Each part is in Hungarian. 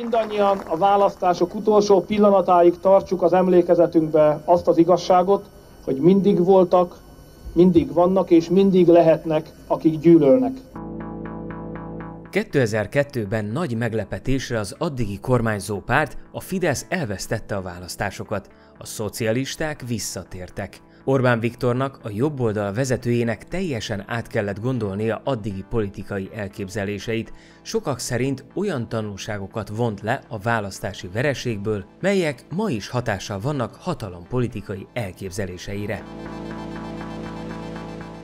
mindannyian a választások utolsó pillanatáig tartsuk az emlékezetünkbe azt az igazságot, hogy mindig voltak, mindig vannak és mindig lehetnek, akik gyűlölnek. 2002-ben nagy meglepetésre az addigi kormányzó párt, a Fidesz elvesztette a választásokat, a szocialisták visszatértek. Orbán Viktornak, a jobb oldal vezetőjének teljesen át kellett gondolnia addigi politikai elképzeléseit, sokak szerint olyan tanulságokat vont le a választási vereségből, melyek ma is hatással vannak politikai elképzeléseire.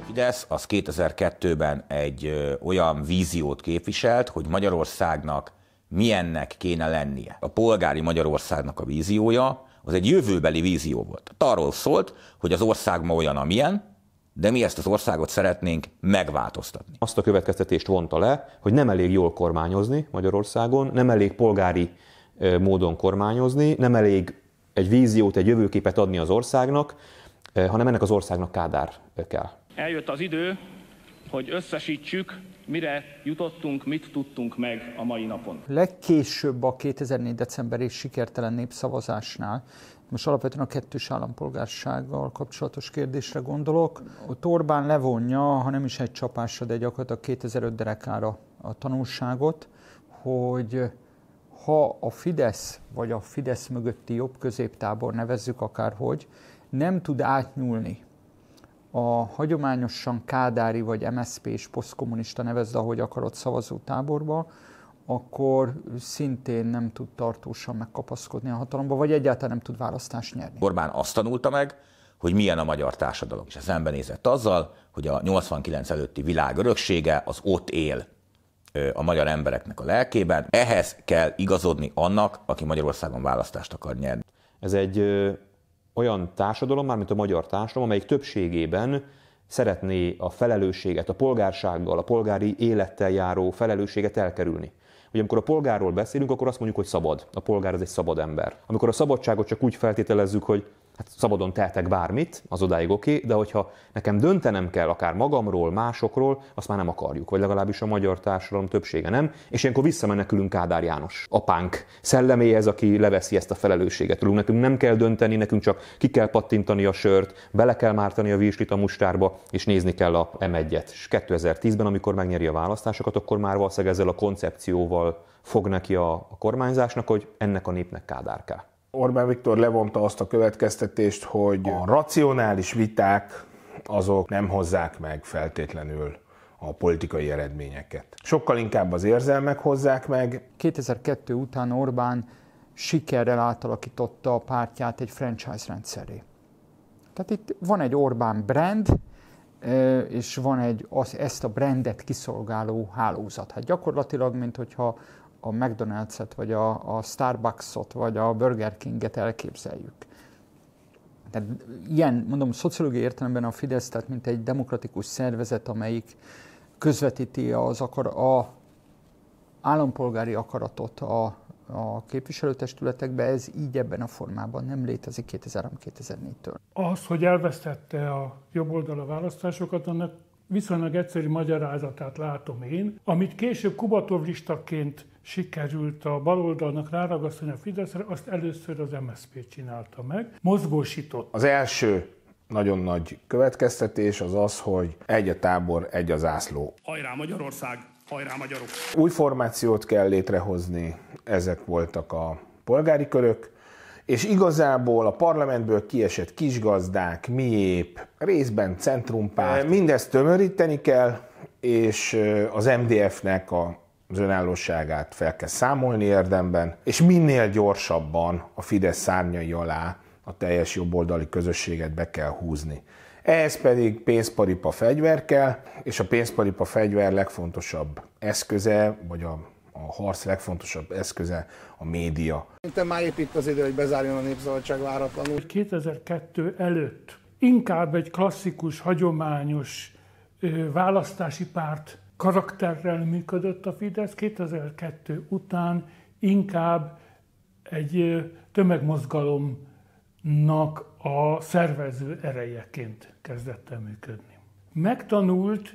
Fidesz az 2002-ben egy olyan víziót képviselt, hogy Magyarországnak milyennek kéne lennie. A polgári Magyarországnak a víziója, az egy jövőbeli vízió volt. Arról szólt, hogy az ország ma olyan, amilyen, de mi ezt az országot szeretnénk megváltoztatni. Azt a következtetést vonta le, hogy nem elég jól kormányozni Magyarországon, nem elég polgári módon kormányozni, nem elég egy víziót, egy jövőképet adni az országnak, hanem ennek az országnak Kádár kell. Eljött az idő, hogy összesítsük mire jutottunk, mit tudtunk meg a mai napon. Legkésőbb a 2004. decemberi sikertelen népszavazásnál, most alapvetően a kettős állampolgársággal kapcsolatos kérdésre gondolok. A Torbán levonja, ha nem is egy csapásra, de gyakorlatilag 2005 derekára a tanulságot, hogy ha a Fidesz, vagy a Fidesz mögötti jobb középtábor nevezzük akárhogy, nem tud átnyúlni a hagyományosan kádári vagy MSP és posztkommunista nevezd, ahogy akarod szavazó táborba, akkor szintén nem tud tartósan megkapaszkodni a hatalomba, vagy egyáltalán nem tud választást nyerni. Orbán azt tanulta meg, hogy milyen a magyar társadalom. És ez szembenézett azzal, hogy a 89 előtti világ öröksége az ott él a magyar embereknek a lelkében. Ehhez kell igazodni annak, aki Magyarországon választást akar nyerni. Ez egy olyan társadalom, mármint a magyar társadalom, amelyik többségében szeretné a felelősséget, a polgársággal, a polgári élettel járó felelősséget elkerülni. ugye amikor a polgárról beszélünk, akkor azt mondjuk, hogy szabad. A polgár az egy szabad ember. Amikor a szabadságot csak úgy feltételezzük, hogy hát szabadon tehetek bármit, az odáig oké, okay, de hogyha nekem döntenem kell akár magamról, másokról, azt már nem akarjuk, vagy legalábbis a magyar társadalom többsége nem, és ilyenkor visszamenekülünk Kádár János apánk szelleméhez, aki leveszi ezt a felelősséget Rólunk Nekünk nem kell dönteni, nekünk csak ki kell pattintani a sört, bele kell mártani a vízslit a mustárba, és nézni kell a M1-et. És 2010-ben, amikor megnyeri a választásokat, akkor már valószínűleg ezzel a koncepcióval fog neki a, a kormányzásnak, hogy ennek a népnek Kádár kell. Orbán Viktor levonta azt a következtetést, hogy a racionális viták azok nem hozzák meg feltétlenül a politikai eredményeket. Sokkal inkább az érzelmek hozzák meg. 2002 után Orbán sikerrel átalakította a pártját egy franchise rendszeré. Tehát itt van egy Orbán brand, és van egy az, ezt a brandet kiszolgáló hálózat. Hát gyakorlatilag, mint hogyha a McDonald's-et, vagy a, a Starbucks-ot, vagy a Burger King-et elképzeljük. Tehát ilyen, mondom, szociológiai értelemben a Fidesz, tehát mint egy demokratikus szervezet, amelyik közvetíti az akar, a állampolgári akaratot a, a képviselőtestületekbe, ez így ebben a formában nem létezik 2003-2004-től. Az, hogy elvesztette a jobb oldal a választásokat, annak viszonylag egyszerű magyarázatát látom én, amit később Kubatóvlistaként sikerült a baloldalnak ráragasztani a Fideszre, azt először az MSZP csinálta meg, mozgósított. Az első nagyon nagy következtetés az az, hogy egy a tábor, egy az ászló. Hajrá Magyarország, hajrá magyarok! Új formációt kell létrehozni, ezek voltak a polgári körök, és igazából a parlamentből kiesett kisgazdák, miép, részben centrumpárt, mindezt tömöríteni kell, és az MDF-nek a az önállóságát fel kell számolni érdemben, és minél gyorsabban a Fidesz szárnyai alá a teljes jobboldali közösséget be kell húzni. Ehhez pedig pénzparipa fegyver kell, és a pénzparipa fegyver legfontosabb eszköze, vagy a, a harc legfontosabb eszköze a média. Szerintem már épít az idő, hogy bezárjon a népszabadság váratlanul. 2002 előtt inkább egy klasszikus, hagyományos választási párt karakterrel működött a Fidesz, 2002 után inkább egy tömegmozgalomnak a szervező erejeként kezdett el működni. Megtanult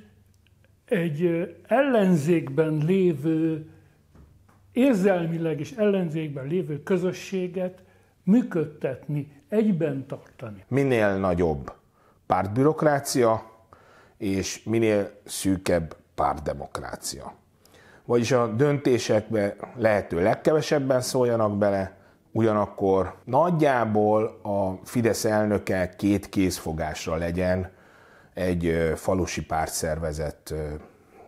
egy ellenzékben lévő, érzelmileg is ellenzékben lévő közösséget működtetni, egyben tartani. Minél nagyobb pártbürokrácia, és minél szűkebb pártdemokrácia. Vagyis a döntésekbe lehető legkevesebben szóljanak bele, ugyanakkor nagyjából a Fidesz elnöke két kézfogásra legyen egy falusi pártszervezet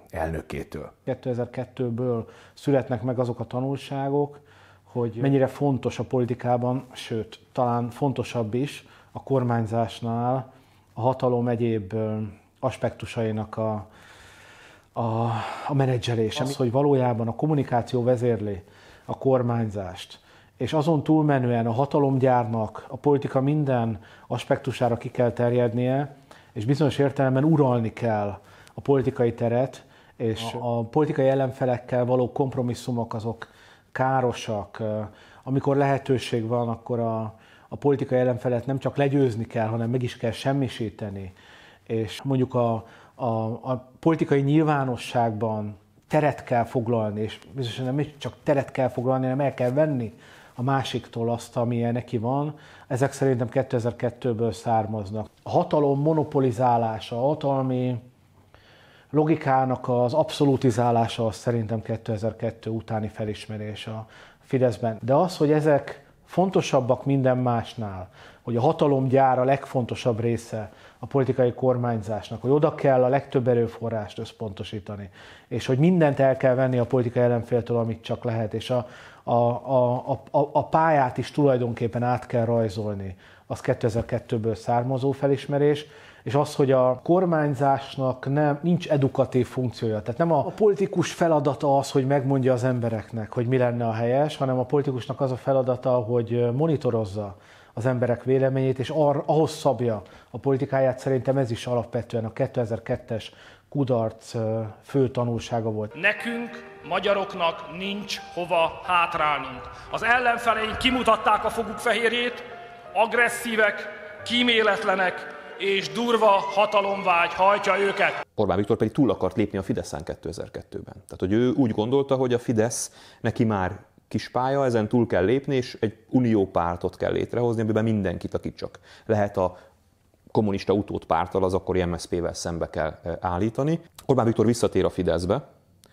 elnökétől. 2002-ből születnek meg azok a tanulságok, hogy mennyire fontos a politikában, sőt, talán fontosabb is a kormányzásnál a hatalom egyéb aspektusainak a a, a menedzselésem, az, hogy valójában a kommunikáció vezérli a kormányzást, és azon túlmenően a hatalomgyárnak a politika minden aspektusára ki kell terjednie, és bizonyos értelemben uralni kell a politikai teret, és a, a politikai ellenfelekkel való kompromisszumok azok károsak. Amikor lehetőség van, akkor a, a politikai ellenfelet nem csak legyőzni kell, hanem meg is kell semmisíteni. És mondjuk a, a, a politikai nyilvánosságban teret kell foglalni, és bizonyosan nem csak teret kell foglalni, hanem el kell venni a másiktól azt, ami neki van, ezek szerintem 2002-ből származnak. A hatalom monopolizálása, a hatalmi logikának az abszolutizálása az szerintem 2002 utáni felismerés a Fideszben. De az, hogy ezek fontosabbak minden másnál, hogy a hatalomgyár a legfontosabb része a politikai kormányzásnak, hogy oda kell a legtöbb erőforrást összpontosítani, és hogy mindent el kell venni a politikai ellenféltől, amit csak lehet, és a, a, a, a, a pályát is tulajdonképpen át kell rajzolni. Az 2002-ből származó felismerés, és az, hogy a kormányzásnak nem, nincs edukatív funkciója. Tehát nem a, a politikus feladata az, hogy megmondja az embereknek, hogy mi lenne a helyes, hanem a politikusnak az a feladata, hogy monitorozza, az emberek véleményét, és ar, ahhoz szabja a politikáját. Szerintem ez is alapvetően a 2002-es kudarc fő tanulsága volt. Nekünk, magyaroknak nincs hova hátrálnunk. Az ellenfeleink kimutatták a foguk fehérjét, agresszívek, kíméletlenek, és durva hatalomvágy hajtja őket. Orbán Viktor pedig túl akart lépni a Fideszen 2002-ben. Tehát, hogy ő úgy gondolta, hogy a Fidesz neki már kis pálya, ezen túl kell lépni, és egy uniópártot kell létrehozni, amiben mindenkit, aki csak lehet a kommunista pártal az akkori MSZP-vel szembe kell e, állítani. Orbán Viktor visszatér a Fideszbe,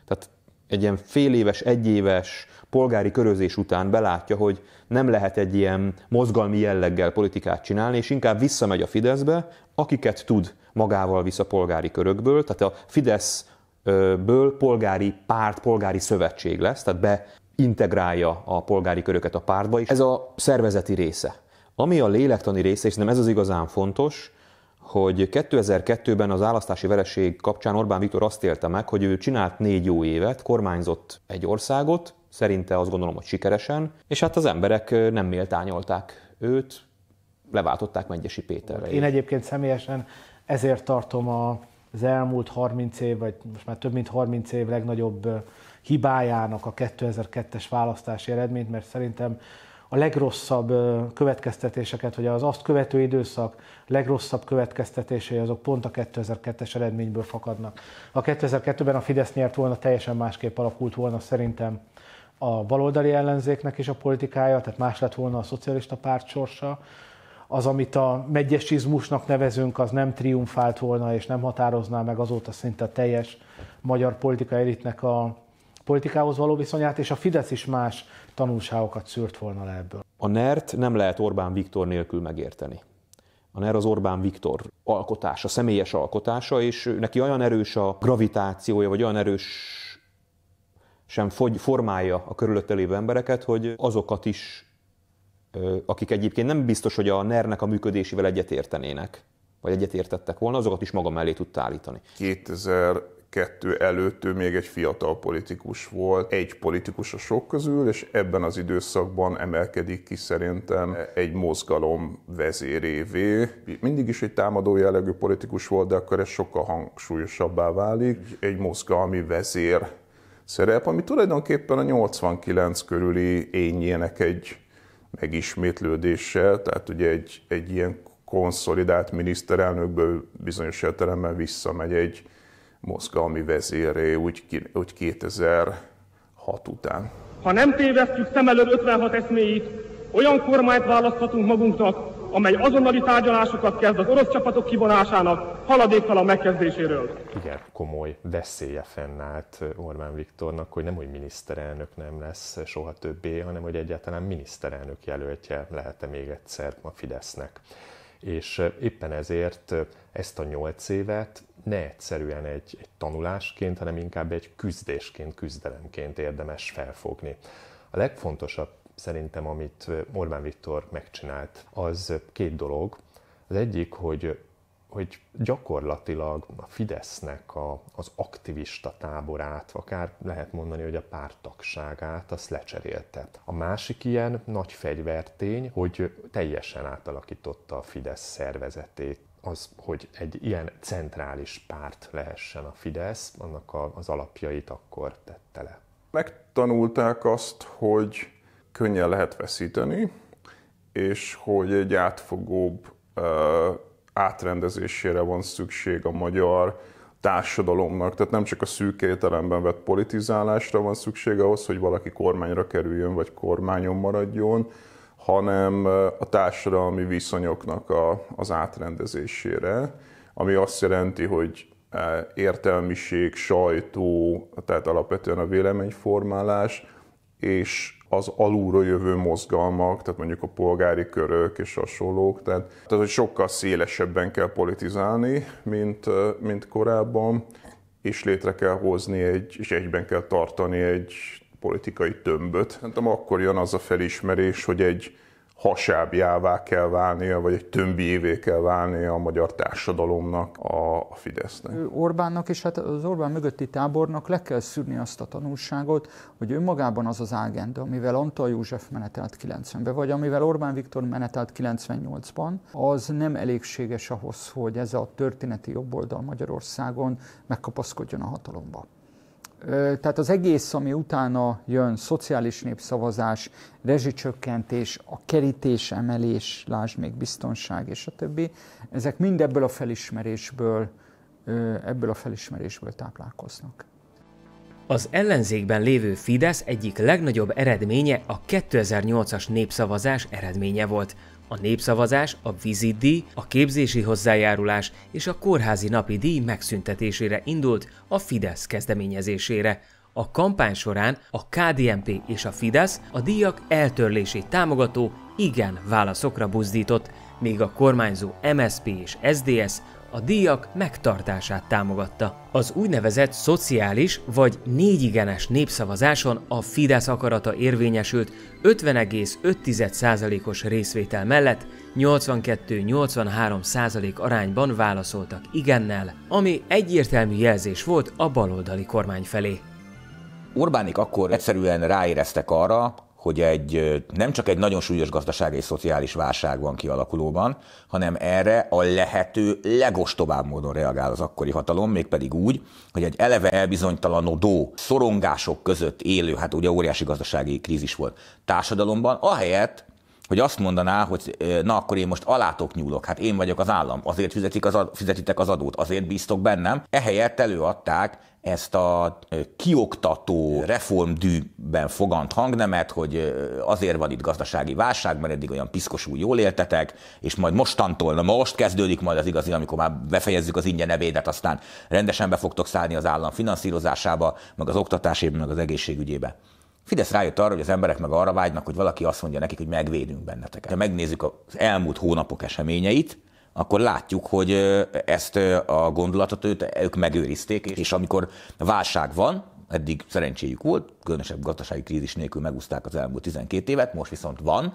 tehát egy ilyen fél éves, egy éves polgári körözés után belátja, hogy nem lehet egy ilyen mozgalmi jelleggel politikát csinálni, és inkább visszamegy a Fideszbe, akiket tud magával vissza a polgári körökből, tehát a Fidesz ből polgári párt, polgári szövetség lesz, tehát be integrálja a polgári köröket a pártba, is. ez a szervezeti része. Ami a lélektani része, és nem ez az igazán fontos, hogy 2002-ben az állasztási vereség kapcsán Orbán Viktor azt élte meg, hogy ő csinált négy jó évet, kormányzott egy országot, szerinte azt gondolom, hogy sikeresen, és hát az emberek nem méltányolták őt, leváltották Megyesi Péterre. Én egyébként személyesen ezért tartom a az elmúlt 30 év, vagy most már több mint 30 év legnagyobb hibájának a 2002-es választási eredményt, mert szerintem a legrosszabb következtetéseket, vagy az azt követő időszak legrosszabb következtetései azok pont a 2002-es eredményből fakadnak. A 2002-ben a Fidesz nyert volna, teljesen másképp alakult volna szerintem a baloldali ellenzéknek is a politikája, tehát más lett volna a szocialista párt sorsa, az, amit a megyesizmusnak nevezünk, az nem triumfált volna, és nem határozná meg azóta szinte teljes magyar politika elitnek a politikához való viszonyát, és a Fidesz is más tanulságokat szűrt volna le ebből. A NERT nem lehet Orbán Viktor nélkül megérteni. A NER az Orbán Viktor alkotása, személyes alkotása, és neki olyan erős a gravitációja, vagy olyan erős sem fogy, formálja a körülötte lévő embereket, hogy azokat is akik egyébként nem biztos, hogy a e ner a működésével egyetértenének, vagy egyetértettek volna, azokat is maga mellé tudta állítani. 2000 kettő előtt ő még egy fiatal politikus volt, egy politikus a sok közül, és ebben az időszakban emelkedik ki szerintem egy mozgalom vezérévé. Mindig is egy támadó jellegű politikus volt, de akkor ez sokkal hangsúlyosabbá válik. Egy mozgalmi vezér szerep, ami tulajdonképpen a 89 körüli ényének egy megismétlődéssel, tehát ugye egy, egy ilyen konszolidált miniszterelnökből bizonyos értelemben visszamegy egy mozgalmi vezéré úgy, úgy 2006 után. Ha nem tévesztjük szem előtt 56 eszméjét, olyan kormányt választhatunk magunknak, amely azonnali tárgyalásokat kezd az orosz csapatok kivonásának haladéktalan megkezdéséről. Ugye komoly veszélye fennállt Orbán Viktornak, hogy nem hogy miniszterelnök nem lesz soha többé, hanem hogy egyáltalán miniszterelnök jelöltje lehet-e még egyszer a Fidesznek. És éppen ezért ezt a nyolc évet ne egyszerűen egy, egy tanulásként, hanem inkább egy küzdésként, küzdelemként érdemes felfogni. A legfontosabb szerintem, amit Orbán Viktor megcsinált, az két dolog. Az egyik, hogy hogy gyakorlatilag a Fidesznek a, az aktivista táborát, akár lehet mondani, hogy a pártagságát, azt lecserélte. A másik ilyen nagy fegyvertény, hogy teljesen átalakította a Fidesz szervezetét az, hogy egy ilyen centrális párt lehessen a Fidesz, annak a, az alapjait akkor tette le. Megtanulták azt, hogy könnyen lehet veszíteni, és hogy egy átfogóbb átrendezésére van szükség a magyar társadalomnak. Tehát nem csak a szűk értelemben vett politizálásra van szükség ahhoz, hogy valaki kormányra kerüljön, vagy kormányon maradjon, hanem a társadalmi viszonyoknak a, az átrendezésére, ami azt jelenti, hogy értelmiség, sajtó, tehát alapvetően a véleményformálás, és az alulról jövő mozgalmak, tehát mondjuk a polgári körök és hasonlók, tehát, tehát hogy sokkal szélesebben kell politizálni, mint, mint korábban, és létre kell hozni egy, és egyben kell tartani egy politikai tömböt. Szerintem hát akkor jön az a felismerés, hogy egy hasábjává kell válnia, vagy egy tömbjévé kell válnia a magyar társadalomnak, a Fidesznek. Orbánnak és hát az Orbán mögötti tábornak le kell szűrni azt a tanulságot, hogy önmagában az az ágenda, amivel Antal József menetelt 90-ben, vagy amivel Orbán Viktor menetelt 98-ban, az nem elégséges ahhoz, hogy ez a történeti jobboldal Magyarországon megkapaszkodjon a hatalomba tehát az egész, ami utána jön, szociális népszavazás, rezsicsökkentés, a kerítés, emelés, lásd még biztonság és a többi, ezek mind ebből a felismerésből, ebből a felismerésből táplálkoznak. Az ellenzékben lévő Fidesz egyik legnagyobb eredménye a 2008-as népszavazás eredménye volt, a népszavazás, a vizitdíj, a képzési hozzájárulás és a kórházi napi díj megszüntetésére indult a Fidesz kezdeményezésére. A kampány során a KDNP és a Fidesz a díjak eltörlését támogató igen válaszokra buzdított, míg a kormányzó MSP és SDS a díjak megtartását támogatta. Az úgynevezett szociális vagy négyigenes népszavazáson a Fidesz akarata érvényesült 50,5%-os részvétel mellett 82-83% arányban válaszoltak igennel, ami egyértelmű jelzés volt a baloldali kormány felé. Orbánik akkor egyszerűen ráéreztek arra, hogy egy, nem csak egy nagyon súlyos gazdaság és szociális válság van kialakulóban, hanem erre a lehető legostobább módon reagál az akkori hatalom, mégpedig úgy, hogy egy eleve elbizonytalanodó szorongások között élő, hát ugye óriási gazdasági krízis volt társadalomban, ahelyett, hogy azt mondaná, hogy na akkor én most alátok nyúlok, hát én vagyok az állam, azért fizetik az, ad, fizetitek az adót, azért bíztok bennem, ehelyett előadták ezt a kioktató reformdűben fogant hangnemet, hogy azért van itt gazdasági válság, mert eddig olyan piszkosul jól éltetek, és majd mostantól, na most kezdődik majd az igazi, amikor már befejezzük az ingyen ebédet, aztán rendesen be fogtok szállni az állam finanszírozásába, meg az oktatásében, meg az egészségügyébe. Fidesz rájött arra, hogy az emberek meg arra vágynak, hogy valaki azt mondja nekik, hogy megvédünk benneteket. Ha megnézzük az elmúlt hónapok eseményeit, akkor látjuk, hogy ezt a gondolatot őt, ők megőrizték, és amikor válság van, eddig szerencséjük volt, különösebb gazdasági krízis nélkül megúzták az elmúlt 12 évet, most viszont van,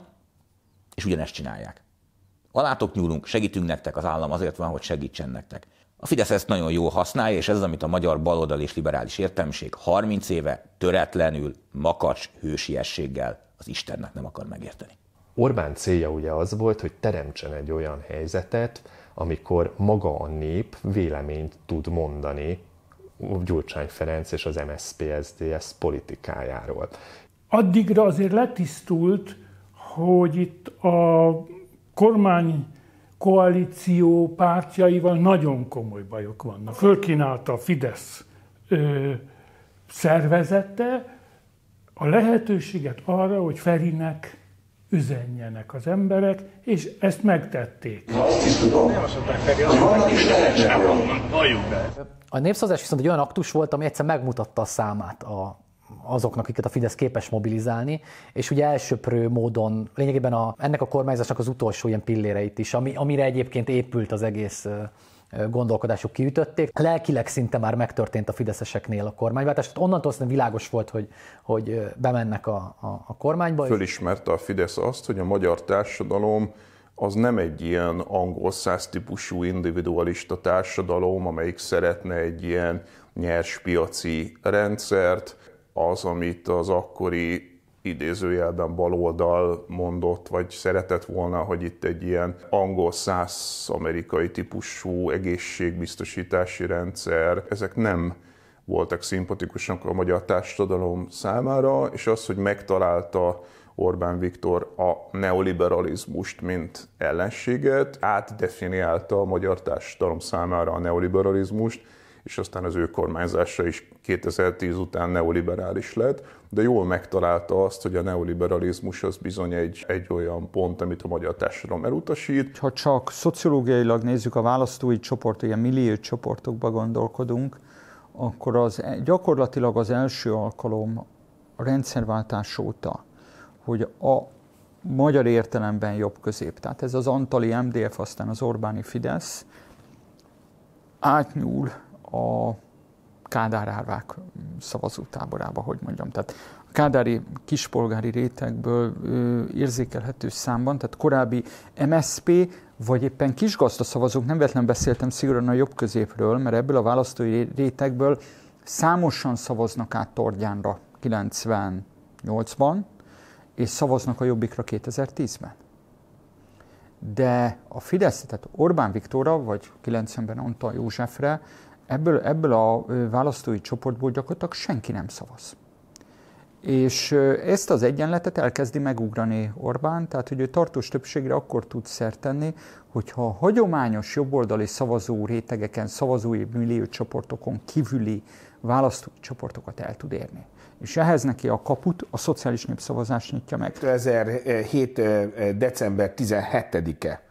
és ugyanezt csinálják. Alátok nyúlunk, segítünk nektek, az állam azért van, hogy segítsen nektek. A Fidesz ezt nagyon jól használja, és ez az, amit a magyar baloldal és liberális értelmiség 30 éve töretlenül, makacs, hősiességgel az Istennek nem akar megérteni. Orbán célja ugye az volt, hogy teremtsen egy olyan helyzetet, amikor maga a nép véleményt tud mondani Gyurcsány Ferenc és az mszp politikájáról. Addigra azért letisztult, hogy itt a kormány koalíció pártjaival nagyon komoly bajok vannak. Fölkínálta a Fidesz ö, szervezete a lehetőséget arra, hogy Ferinek üzenjenek az emberek, és ezt megtették. nem azt A népszavazás viszont egy olyan aktus volt, ami egyszer megmutatta a számát a azoknak, akiket a Fidesz képes mobilizálni, és ugye elsőprő módon lényegében a, ennek a kormányzásnak az utolsó ilyen pilléreit is, ami, amire egyébként épült az egész gondolkodásuk kiütötték. Lelkileg szinte már megtörtént a fideszeseknél a kormányváltás, tehát onnantól aztán világos volt, hogy, hogy bemennek a, a, a kormányba. Fölismerte a Fidesz azt, hogy a magyar társadalom az nem egy ilyen angol száz típusú individualista társadalom, amelyik szeretne egy ilyen nyers piaci rendszert. Az, amit az akkori idézőjelben baloldal mondott, vagy szeretett volna, hogy itt egy ilyen angol száz amerikai típusú egészségbiztosítási rendszer, ezek nem voltak szimpatikusak a magyar társadalom számára, és az, hogy megtalálta Orbán Viktor a neoliberalizmust, mint ellenséget, átdefiniálta a magyar társadalom számára a neoliberalizmust, és aztán az ő kormányzása is 2010 után neoliberális lett de jól megtalálta azt, hogy a neoliberalizmus az bizony egy, egy olyan pont, amit a magyar társadalom elutasít. Ha csak szociológiailag nézzük a választói csoport, ilyen millió csoportokba gondolkodunk, akkor az e- gyakorlatilag az első alkalom a rendszerváltás óta, hogy a magyar értelemben jobb közép, tehát ez az Antali MDF, aztán az Orbáni Fidesz átnyúl a Kádár árvák hm, szavazótáborába, hogy mondjam. Tehát a kádári kispolgári rétegből ö, érzékelhető számban, tehát korábbi MSP vagy éppen kisgazda szavazók, nem vetlen beszéltem szigorúan a jobb középről, mert ebből a választói rétegből számosan szavaznak át Tordjánra 98-ban, és szavaznak a Jobbikra 2010-ben. De a Fidesz, tehát Orbán Viktorra, vagy 90-ben Antal Józsefre ebből, ebből a választói csoportból gyakorlatilag senki nem szavaz. És ezt az egyenletet elkezdi megugrani Orbán, tehát hogy ő tartós többségre akkor tud szert tenni, hogyha a hagyományos jobboldali szavazó rétegeken, szavazói csoportokon kívüli választói csoportokat el tud érni. És ehhez neki a kaput a szociális népszavazás nyitja meg. 2007. december 17-e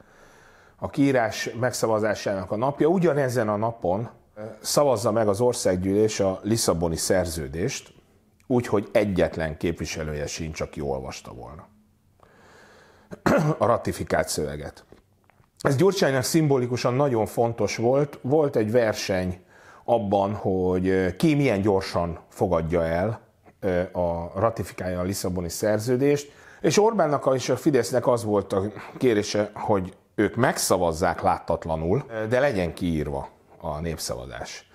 a kiírás megszavazásának a napja. Ugyanezen a napon Szavazza meg az országgyűlés a Lisszaboni szerződést, úgyhogy egyetlen képviselője sincs, aki olvasta volna a ratifikált szöveget. Ez Gyurcsánynak szimbolikusan nagyon fontos volt. Volt egy verseny abban, hogy ki milyen gyorsan fogadja el, a, ratifikálja a Lisszaboni szerződést, és Orbánnak és a Fidesznek az volt a kérése, hogy ők megszavazzák láttatlanul, de legyen kiírva a népszavazás.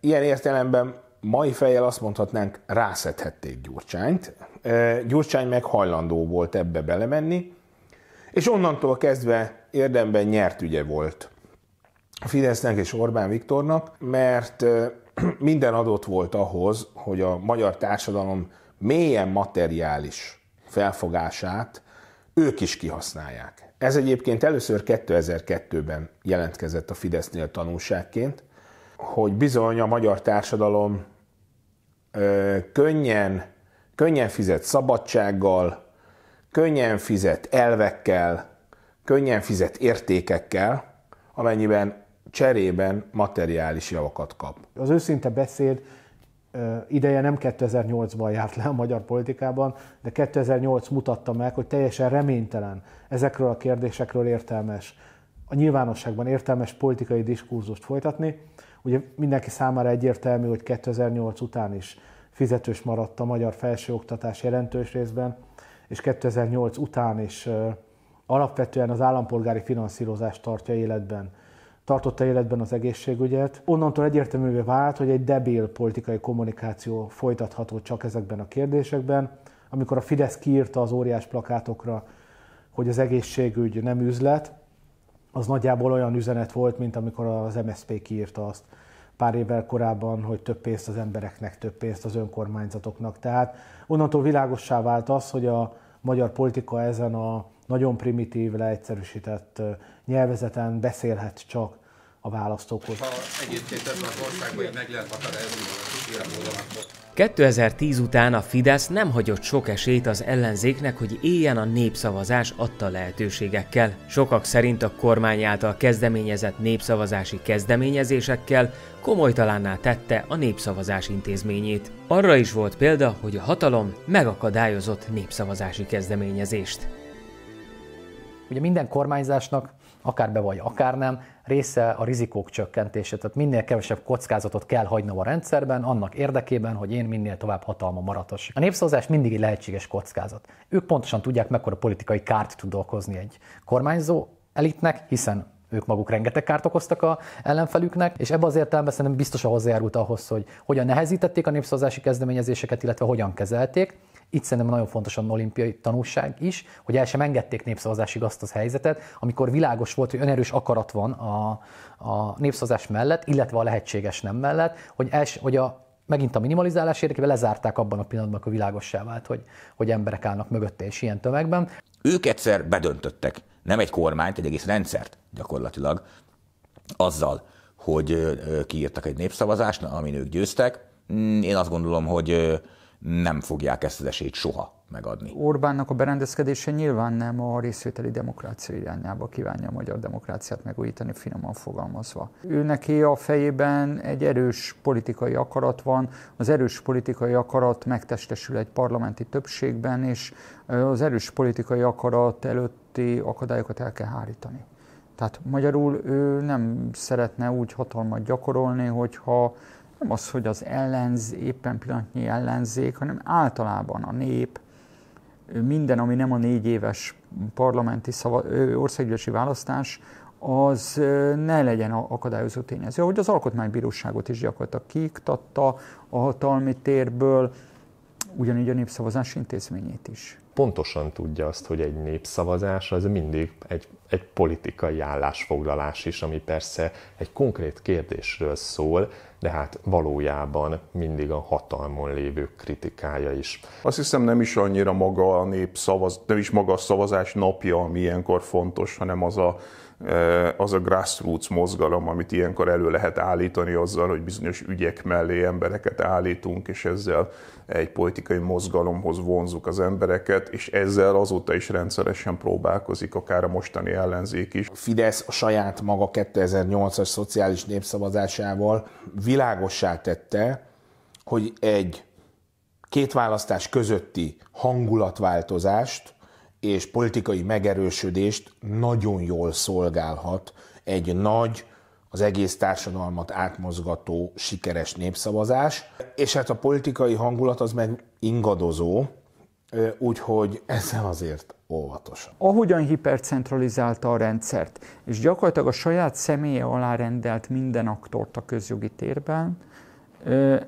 Ilyen értelemben mai fejjel azt mondhatnánk, rászedhették Gyurcsányt. Gyurcsány meg hajlandó volt ebbe belemenni, és onnantól kezdve érdemben nyert ügye volt a Fidesznek és Orbán Viktornak, mert minden adott volt ahhoz, hogy a magyar társadalom mélyen materiális felfogását ők is kihasználják. Ez egyébként először 2002-ben jelentkezett a Fidesznél tanulságként, hogy bizony a magyar társadalom ö, könnyen, könnyen fizet szabadsággal, könnyen fizet elvekkel, könnyen fizet értékekkel, amennyiben cserében materiális javakat kap. Az őszinte beszéd ideje nem 2008-ban járt le a magyar politikában, de 2008 mutatta meg, hogy teljesen reménytelen ezekről a kérdésekről értelmes, a nyilvánosságban értelmes politikai diskurzust folytatni. Ugye mindenki számára egyértelmű, hogy 2008 után is fizetős maradt a magyar felsőoktatás jelentős részben, és 2008 után is alapvetően az állampolgári finanszírozást tartja életben tartotta életben az egészségügyet. Onnantól egyértelművé vált, hogy egy debil politikai kommunikáció folytatható csak ezekben a kérdésekben. Amikor a Fidesz kiírta az óriás plakátokra, hogy az egészségügy nem üzlet, az nagyjából olyan üzenet volt, mint amikor az MSZP kiírta azt pár évvel korábban, hogy több pénzt az embereknek, több pénzt az önkormányzatoknak. Tehát onnantól világossá vált az, hogy a magyar politika ezen a nagyon primitív, leegyszerűsített nyelvezeten beszélhet csak a választókhoz. Ha egyébként ebben az országban meg lehet akadályozni a 2010 után a Fidesz nem hagyott sok esélyt az ellenzéknek, hogy éljen a népszavazás adta lehetőségekkel. Sokak szerint a kormány által kezdeményezett népszavazási kezdeményezésekkel komolytalanná tette a népszavazás intézményét. Arra is volt példa, hogy a hatalom megakadályozott népszavazási kezdeményezést. Ugye minden kormányzásnak, akár be vagy, akár nem, része a rizikók csökkentése, tehát minél kevesebb kockázatot kell hagynom a rendszerben, annak érdekében, hogy én minél tovább hatalma maradhassak. A népszavazás mindig egy lehetséges kockázat. Ők pontosan tudják, mekkora politikai kárt tud okozni egy kormányzó elitnek, hiszen ők maguk rengeteg kárt okoztak a ellenfelüknek, és ebbe az értelemben szerintem biztosan hozzájárult ahhoz, hogy hogyan nehezítették a népszavazási kezdeményezéseket, illetve hogyan kezelték. Itt szerintem nagyon fontos a olimpiai tanulság is, hogy el sem engedték népszavazásig azt az helyzetet, amikor világos volt, hogy önerős akarat van a, a népszavazás mellett, illetve a lehetséges nem mellett, hogy, els, hogy a, megint a minimalizálás érdekében lezárták abban a pillanatban, amikor világossá vált, hogy, hogy emberek állnak mögötte és ilyen tömegben. Ők egyszer bedöntöttek, nem egy kormányt, egy egész rendszert gyakorlatilag, azzal, hogy kiírtak egy népszavazást, amin ők győztek. Mm, én azt gondolom, hogy nem fogják ezt az esélyt soha megadni. Orbánnak a berendezkedése nyilván nem a részvételi demokrácia irányába kívánja a magyar demokráciát megújítani, finoman fogalmazva. Ő neki a fejében egy erős politikai akarat van, az erős politikai akarat megtestesül egy parlamenti többségben, és az erős politikai akarat előtti akadályokat el kell hárítani. Tehát magyarul ő nem szeretne úgy hatalmat gyakorolni, hogyha nem az, hogy az ellenz, éppen pillanatnyi ellenzék, hanem általában a nép, minden, ami nem a négy éves parlamenti szava, országgyűlési választás, az ne legyen akadályozó tényező. Ahogy az alkotmánybíróságot is gyakorlatilag kiiktatta a hatalmi térből, ugyanígy a népszavazás intézményét is. Pontosan tudja azt, hogy egy népszavazás az mindig egy, egy politikai állásfoglalás is, ami persze egy konkrét kérdésről szól, de hát valójában mindig a hatalmon lévő kritikája is. Azt hiszem nem is annyira maga a szavaz, nem is maga a szavazás napja, ami ilyenkor fontos, hanem az a az a grassroots mozgalom, amit ilyenkor elő lehet állítani azzal, hogy bizonyos ügyek mellé embereket állítunk, és ezzel egy politikai mozgalomhoz vonzuk az embereket, és ezzel azóta is rendszeresen próbálkozik akár a mostani ellenzék is. Fidesz a saját maga 2008-as szociális népszavazásával világossá tette, hogy egy két választás közötti hangulatváltozást és politikai megerősödést nagyon jól szolgálhat egy nagy, az egész társadalmat átmozgató sikeres népszavazás. És hát a politikai hangulat az meg ingadozó, úgyhogy ezzel azért óvatosan. Ahogyan hipercentralizálta a rendszert, és gyakorlatilag a saját személye alá rendelt minden aktort a közjogi térben,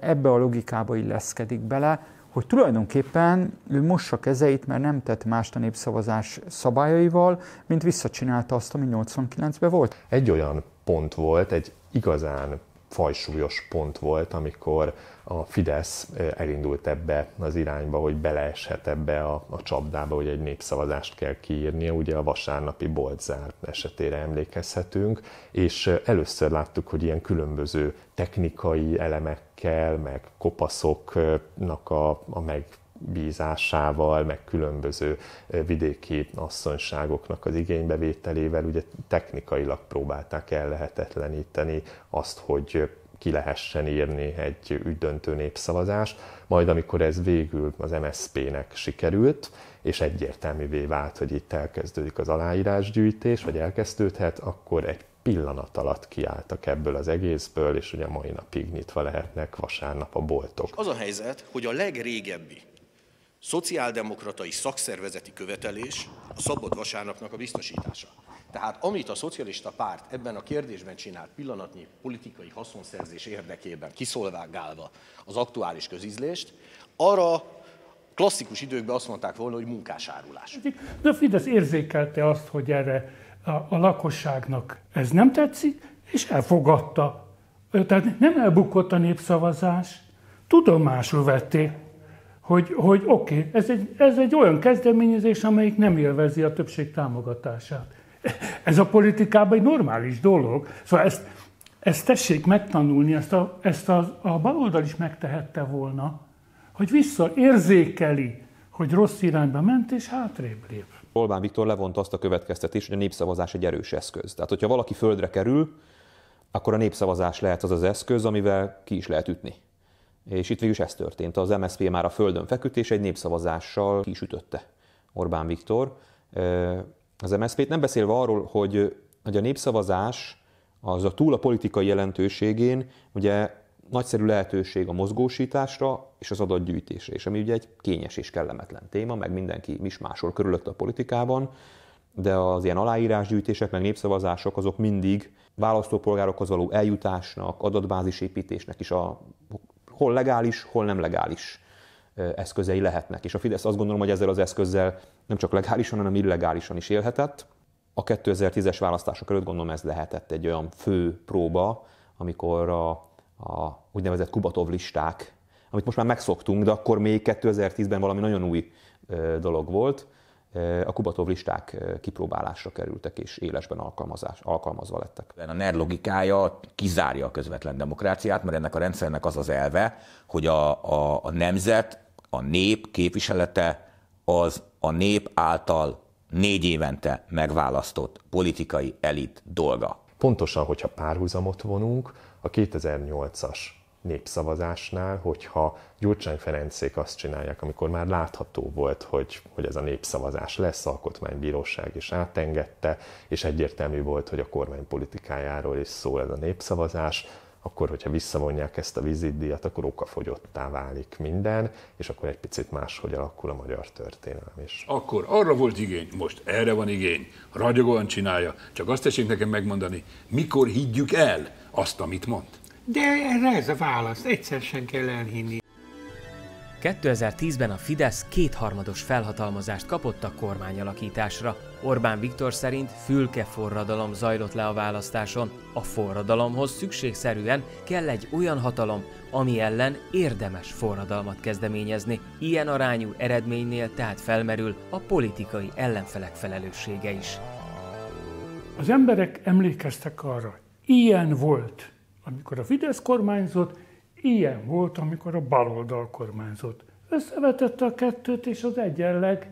ebbe a logikába illeszkedik bele, hogy tulajdonképpen ő mossa kezeit, mert nem tett más a népszavazás szabályaival, mint visszacsinálta azt, ami 89-ben volt. Egy olyan pont volt, egy igazán fajsúlyos pont volt, amikor a Fidesz elindult ebbe az irányba, hogy beleeshet ebbe a, a csapdába, hogy egy népszavazást kell kiírnia. Ugye a vasárnapi boltzár esetére emlékezhetünk, és először láttuk, hogy ilyen különböző technikai elemek kell, meg kopaszoknak a, a bízásával, meg különböző vidéki asszonyságoknak az igénybevételével ugye technikailag próbálták lehetetleníteni azt, hogy ki lehessen írni egy ügydöntő népszavazást, majd amikor ez végül az msp nek sikerült, és egyértelművé vált, hogy itt elkezdődik az aláírásgyűjtés, vagy elkezdődhet, akkor egy pillanat alatt kiálltak ebből az egészből, és ugye mai napig nyitva lehetnek vasárnap a boltok. És az a helyzet, hogy a legrégebbi szociáldemokratai szakszervezeti követelés a szabad vasárnapnak a biztosítása. Tehát amit a szocialista párt ebben a kérdésben csinált pillanatnyi politikai haszonszerzés érdekében kiszolvágálva az aktuális közizlést, arra klasszikus időkben azt mondták volna, hogy munkásárulás. De Fidesz érzékelte azt, hogy erre a, a lakosságnak ez nem tetszik, és elfogadta. Tehát nem elbukott a népszavazás, tudomásul vették, hogy, hogy oké, okay, ez, egy, ez egy olyan kezdeményezés, amelyik nem élvezi a többség támogatását. Ez a politikában egy normális dolog. Szóval ezt, ezt tessék megtanulni, ezt a, ezt a, a baloldal is megtehette volna, hogy visszaérzékeli, hogy rossz irányba ment, és hátrébb lép. Orbán Viktor levonta azt a következtetést, hogy a népszavazás egy erős eszköz. Tehát, hogyha valaki földre kerül, akkor a népszavazás lehet az az eszköz, amivel ki is lehet ütni. És itt végül is ez történt. Az MSZP már a földön feküdt, és egy népszavazással ki is ütötte Orbán Viktor az MSZP-t. Nem beszélve arról, hogy, hogy a népszavazás az a túl a politikai jelentőségén, ugye nagyszerű lehetőség a mozgósításra és az adatgyűjtésre is, ami ugye egy kényes és kellemetlen téma, meg mindenki is máshol körülött a politikában, de az ilyen aláírásgyűjtések, meg népszavazások azok mindig választópolgárokhoz való eljutásnak, adatbázisépítésnek is a hol legális, hol nem legális eszközei lehetnek. És a Fidesz azt gondolom, hogy ezzel az eszközzel nem csak legálisan, hanem illegálisan is élhetett. A 2010-es választások előtt gondolom ez lehetett egy olyan fő próba, amikor a, a úgynevezett Kubatov listák, amit most már megszoktunk, de akkor még 2010-ben valami nagyon új dolog volt. A Kubatov listák kipróbálásra kerültek és élesben alkalmazás, alkalmazva lettek. A NER logikája kizárja a közvetlen demokráciát, mert ennek a rendszernek az az elve, hogy a, a, a nemzet, a nép képviselete az a nép által négy évente megválasztott politikai elit dolga. Pontosan, hogyha párhuzamot vonunk, a 2008-as népszavazásnál, hogyha Gyurcsány Ferencék azt csinálják, amikor már látható volt, hogy, hogy ez a népszavazás lesz, alkotmánybíróság is átengedte, és egyértelmű volt, hogy a kormány politikájáról is szól ez a népszavazás, akkor, hogyha visszavonják ezt a vizitdíjat, akkor okafogyottá válik minden, és akkor egy picit máshogy alakul a magyar történelem is. Akkor arra volt igény, most erre van igény, ragyogóan csinálja, csak azt tessék nekem megmondani, mikor higgyük el azt, amit mond. De erre ez a válasz, egyszer sem kell elhinni. 2010-ben a Fidesz kétharmados felhatalmazást kapott a kormányalakításra. Orbán Viktor szerint fülke forradalom zajlott le a választáson. A forradalomhoz szükségszerűen kell egy olyan hatalom, ami ellen érdemes forradalmat kezdeményezni. Ilyen arányú eredménynél tehát felmerül a politikai ellenfelek felelőssége is. Az emberek emlékeztek arra, ilyen volt amikor a Fidesz kormányzott, ilyen volt, amikor a baloldal kormányzott. Összevetette a kettőt, és az egyenleg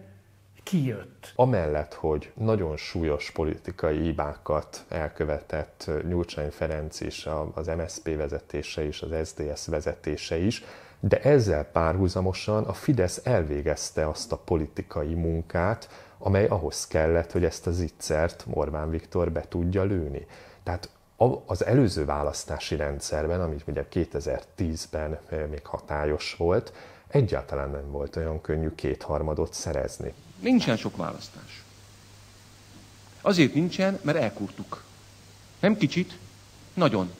kijött. Amellett, hogy nagyon súlyos politikai hibákat elkövetett Gyurcsány Ferenc is, az MSZP vezetése is, az SDS vezetése is, de ezzel párhuzamosan a Fidesz elvégezte azt a politikai munkát, amely ahhoz kellett, hogy ezt az ittszert Orbán Viktor be tudja lőni. Tehát az előző választási rendszerben, amit ugye 2010-ben még hatályos volt, egyáltalán nem volt olyan könnyű kétharmadot szerezni. Nincsen sok választás. Azért nincsen, mert elkúrtuk. Nem kicsit, nagyon.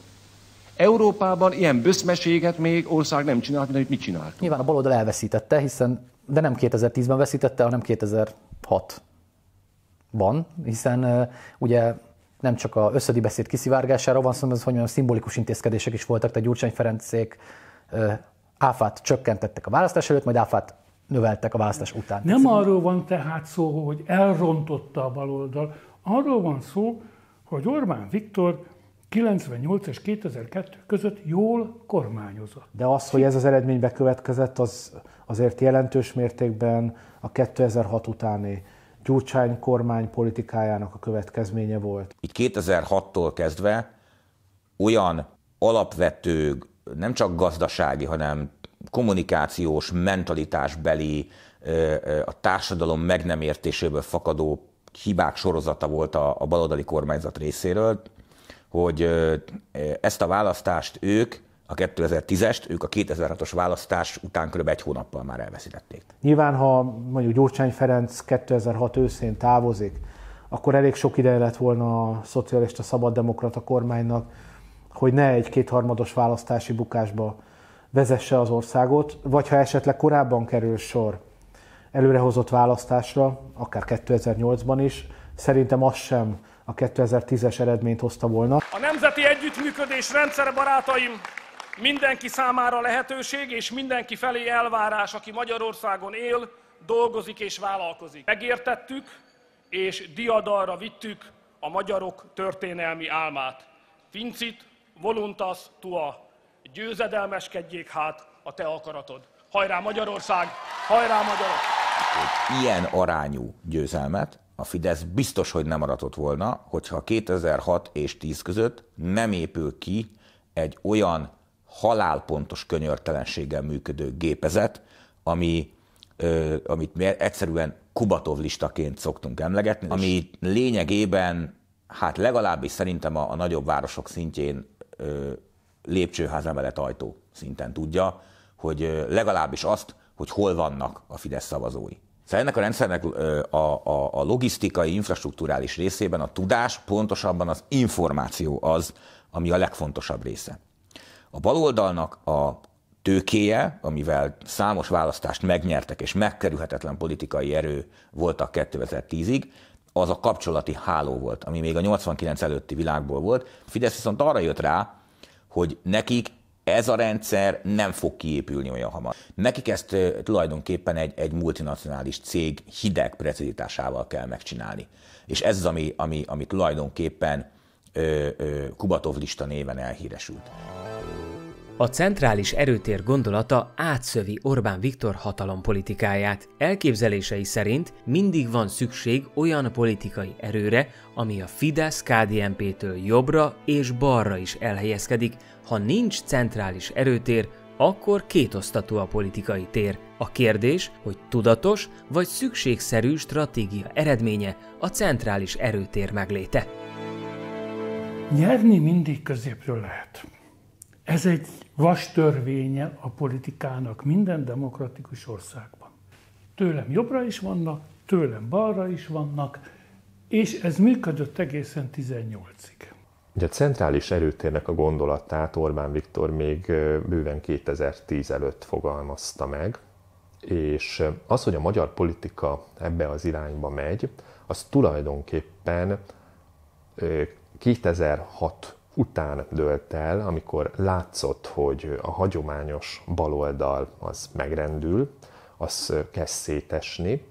Európában ilyen böszmeséget még ország nem csinált, mint amit mi csináltunk. Nyilván a baloldal elveszítette, hiszen, de nem 2010-ben veszítette, hanem 2006 van, hiszen ugye nem csak a összödi beszéd kiszivárgására van szó, szóval ez hogy mondjam, szimbolikus intézkedések is voltak, tehát Gyurcsány Ferencék áfát csökkentettek a választás előtt, majd áfát növeltek a választás után. Nem Ez arról van tehát szó, hogy elrontotta a baloldal, arról van szó, hogy Orbán Viktor 98 és 2002 között jól kormányozott. De az, hogy ez az eredmény bekövetkezett, az azért jelentős mértékben a 2006 utáni Gyurcsány kormány politikájának a következménye volt. Így 2006-tól kezdve olyan alapvető, nem csak gazdasági, hanem kommunikációs, mentalitásbeli, a társadalom meg nem értéséből fakadó hibák sorozata volt a, a baloldali kormányzat részéről, hogy ezt a választást ők a 2010-est, ők a 2006-os választás után kb. egy hónappal már elveszítették. Nyilván, ha mondjuk Gyurcsány Ferenc 2006 őszén távozik, akkor elég sok ideje lett volna a szocialista szabaddemokrata kormánynak, hogy ne egy kétharmados választási bukásba vezesse az országot, vagy ha esetleg korábban kerül sor előrehozott választásra, akár 2008-ban is, szerintem az sem a 2010-es eredményt hozta volna. A nemzeti együttműködés rendszere barátaim mindenki számára lehetőség és mindenki felé elvárás, aki Magyarországon él, dolgozik és vállalkozik. Megértettük és diadalra vittük a magyarok történelmi álmát. Vincit, voluntas, tua. Győzedelmeskedjék hát a te akaratod. Hajrá Magyarország! Hajrá magyarok! Ilyen arányú győzelmet a Fidesz biztos, hogy nem aratott volna, hogyha 2006 és 10 között nem épül ki egy olyan halálpontos könyörtelenséggel működő gépezet, ami, ö, amit mi egyszerűen Kubatov listaként szoktunk emlegetni, ami lényegében, hát legalábbis szerintem a, a nagyobb városok szintjén ö, lépcsőház emelet ajtó szinten tudja, hogy ö, legalábbis azt, hogy hol vannak a Fidesz szavazói. Szóval ennek a rendszernek a, a, a logisztikai, infrastruktúrális részében a tudás, pontosabban az információ az, ami a legfontosabb része. A baloldalnak a tőkéje, amivel számos választást megnyertek és megkerülhetetlen politikai erő voltak 2010-ig, az a kapcsolati háló volt, ami még a 89 előtti világból volt. A Fidesz viszont arra jött rá, hogy nekik ez a rendszer nem fog kiépülni olyan hamar. Nekik ezt tulajdonképpen egy, egy multinacionális cég hideg precizitásával kell megcsinálni. És ez az, ami, ami, ami tulajdonképpen Kubatov lista néven elhíresült. A centrális erőtér gondolata átszövi Orbán Viktor hatalompolitikáját. Elképzelései szerint mindig van szükség olyan politikai erőre, ami a fidesz kdmp től jobbra és balra is elhelyezkedik. Ha nincs centrális erőtér, akkor kétosztatú a politikai tér. A kérdés, hogy tudatos vagy szükségszerű stratégia eredménye a centrális erőtér megléte. Nyerni mindig középről lehet. Ez egy vas törvénye a politikának minden demokratikus országban. Tőlem jobbra is vannak, tőlem balra is vannak, és ez működött egészen 18-ig. Ugye a centrális erőtérnek a gondolatát Orbán Viktor még bőven 2010 előtt fogalmazta meg, és az, hogy a magyar politika ebbe az irányba megy, az tulajdonképpen 2006 után dölt el, amikor látszott, hogy a hagyományos baloldal az megrendül, az kezd szétesni,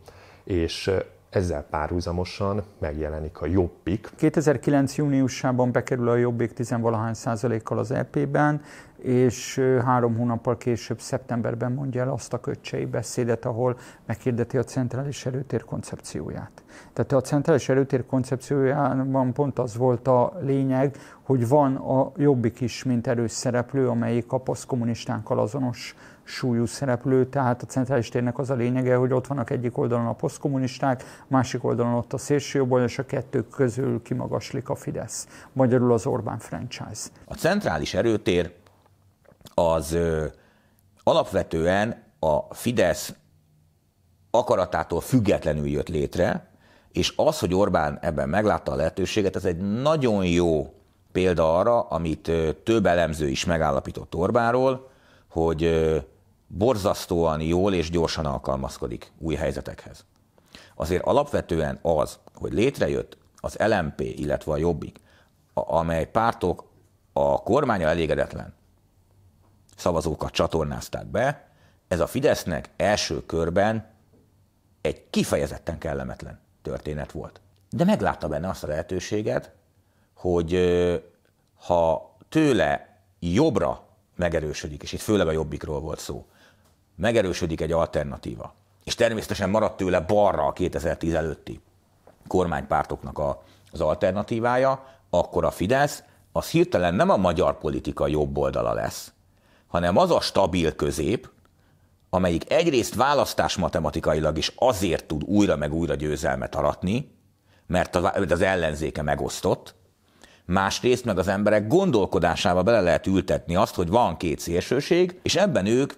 és ezzel párhuzamosan megjelenik a Jobbik. 2009. júniusában bekerül a Jobbik 10 valahány százalékkal az EP-ben, és három hónappal később, szeptemberben mondja el azt a kötsei beszédet, ahol meghirdeti a centrális erőtér koncepcióját. Tehát a centrális előtér koncepciójában pont az volt a lényeg, hogy van a jobbik is, mint erős szereplő, amelyik a posztkommunistánkkal azonos súlyú szereplő, tehát a centrális térnek az a lényege, hogy ott vannak egyik oldalon a posztkommunisták, másik oldalon ott a szélsőjobbon, és a kettő közül kimagaslik a Fidesz. Magyarul az Orbán franchise. A centrális erőtér az ö, alapvetően a Fidesz akaratától függetlenül jött létre, és az, hogy Orbán ebben meglátta a lehetőséget, ez egy nagyon jó példa arra, amit több elemző is megállapított Orbánról, hogy borzasztóan jól és gyorsan alkalmazkodik új helyzetekhez. Azért alapvetően az, hogy létrejött az LMP, illetve a Jobbik, amely pártok a kormánya elégedetlen szavazókat csatornázták be, ez a Fidesznek első körben egy kifejezetten kellemetlen történet volt. De meglátta benne azt a lehetőséget, hogy ha tőle jobbra megerősödik, és itt főleg a jobbikról volt szó, megerősödik egy alternatíva, és természetesen maradt tőle balra a 2010 előtti kormánypártoknak a, az alternatívája, akkor a Fidesz az hirtelen nem a magyar politika jobb oldala lesz, hanem az a stabil közép, amelyik egyrészt választásmatematikailag is azért tud újra meg újra győzelmet aratni, mert az ellenzéke megosztott, másrészt meg az emberek gondolkodásába bele lehet ültetni azt, hogy van két szélsőség, és ebben ők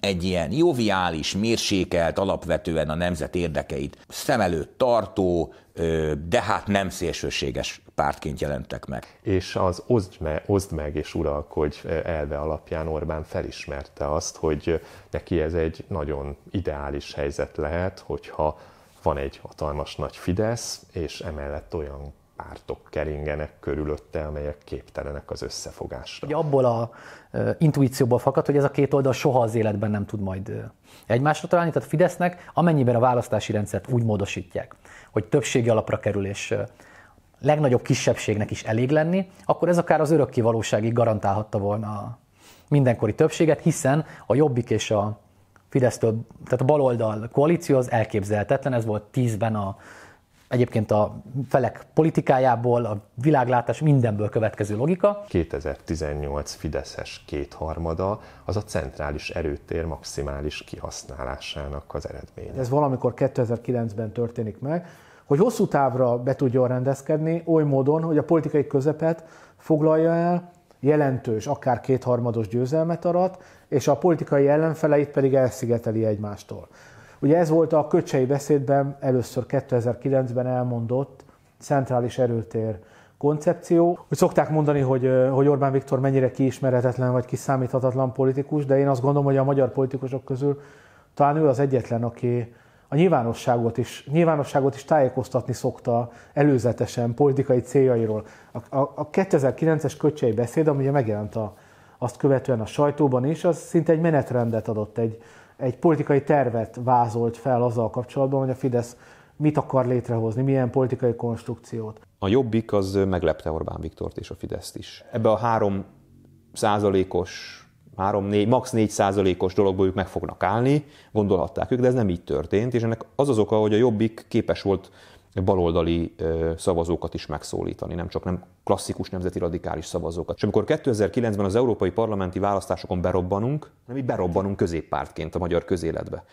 egy ilyen joviális, mérsékelt, alapvetően a nemzet érdekeit szem előtt tartó, de hát nem szélsőséges pártként jelentek meg. És az oszd meg, oszd meg és uralkodj elve alapján Orbán felismerte azt, hogy neki ez egy nagyon ideális helyzet lehet, hogyha van egy hatalmas nagy Fidesz, és emellett olyan pártok keringenek körülötte, amelyek képtelenek az összefogásra. Ugye abból a e, intuícióból fakad, hogy ez a két oldal soha az életben nem tud majd e, egymásra találni, tehát a Fidesznek amennyiben a választási rendszert úgy módosítják, hogy többségi alapra kerül és e, legnagyobb kisebbségnek is elég lenni, akkor ez akár az örökké valóságig garantálhatta volna a mindenkori többséget, hiszen a Jobbik és a Fidesz, tehát a baloldal koalíció az elképzelhetetlen, ez volt tízben a egyébként a felek politikájából, a világlátás mindenből következő logika. 2018 Fideszes kétharmada az a centrális erőtér maximális kihasználásának az eredménye. Ez valamikor 2009-ben történik meg, hogy hosszú távra be tudjon rendezkedni, oly módon, hogy a politikai közepet foglalja el, jelentős, akár kétharmados győzelmet arat, és a politikai ellenfeleit pedig elszigeteli egymástól. Ugye ez volt a köcsei beszédben először 2009-ben elmondott centrális erőtér koncepció. Hogy szokták mondani, hogy, hogy Orbán Viktor mennyire kiismeretetlen vagy kiszámíthatatlan politikus, de én azt gondolom, hogy a magyar politikusok közül talán ő az egyetlen, aki, a nyilvánosságot is, nyilvánosságot is tájékoztatni szokta előzetesen politikai céljairól. A, a, a 2009-es köcsei beszéd, ami ugye megjelent a, azt követően a sajtóban is, az szinte egy menetrendet adott, egy, egy politikai tervet vázolt fel azzal kapcsolatban, hogy a Fidesz mit akar létrehozni, milyen politikai konstrukciót. A Jobbik az meglepte Orbán Viktort és a Fideszt is. Ebbe a három százalékos 3-4, max. 4 százalékos dologból ők meg fognak állni, gondolhatták ők, de ez nem így történt, és ennek az az oka, hogy a Jobbik képes volt baloldali szavazókat is megszólítani, nem csak nem klasszikus nemzeti radikális szavazókat. És amikor 2009-ben az európai parlamenti választásokon berobbanunk, nem így berobbanunk középpártként a magyar közéletbe.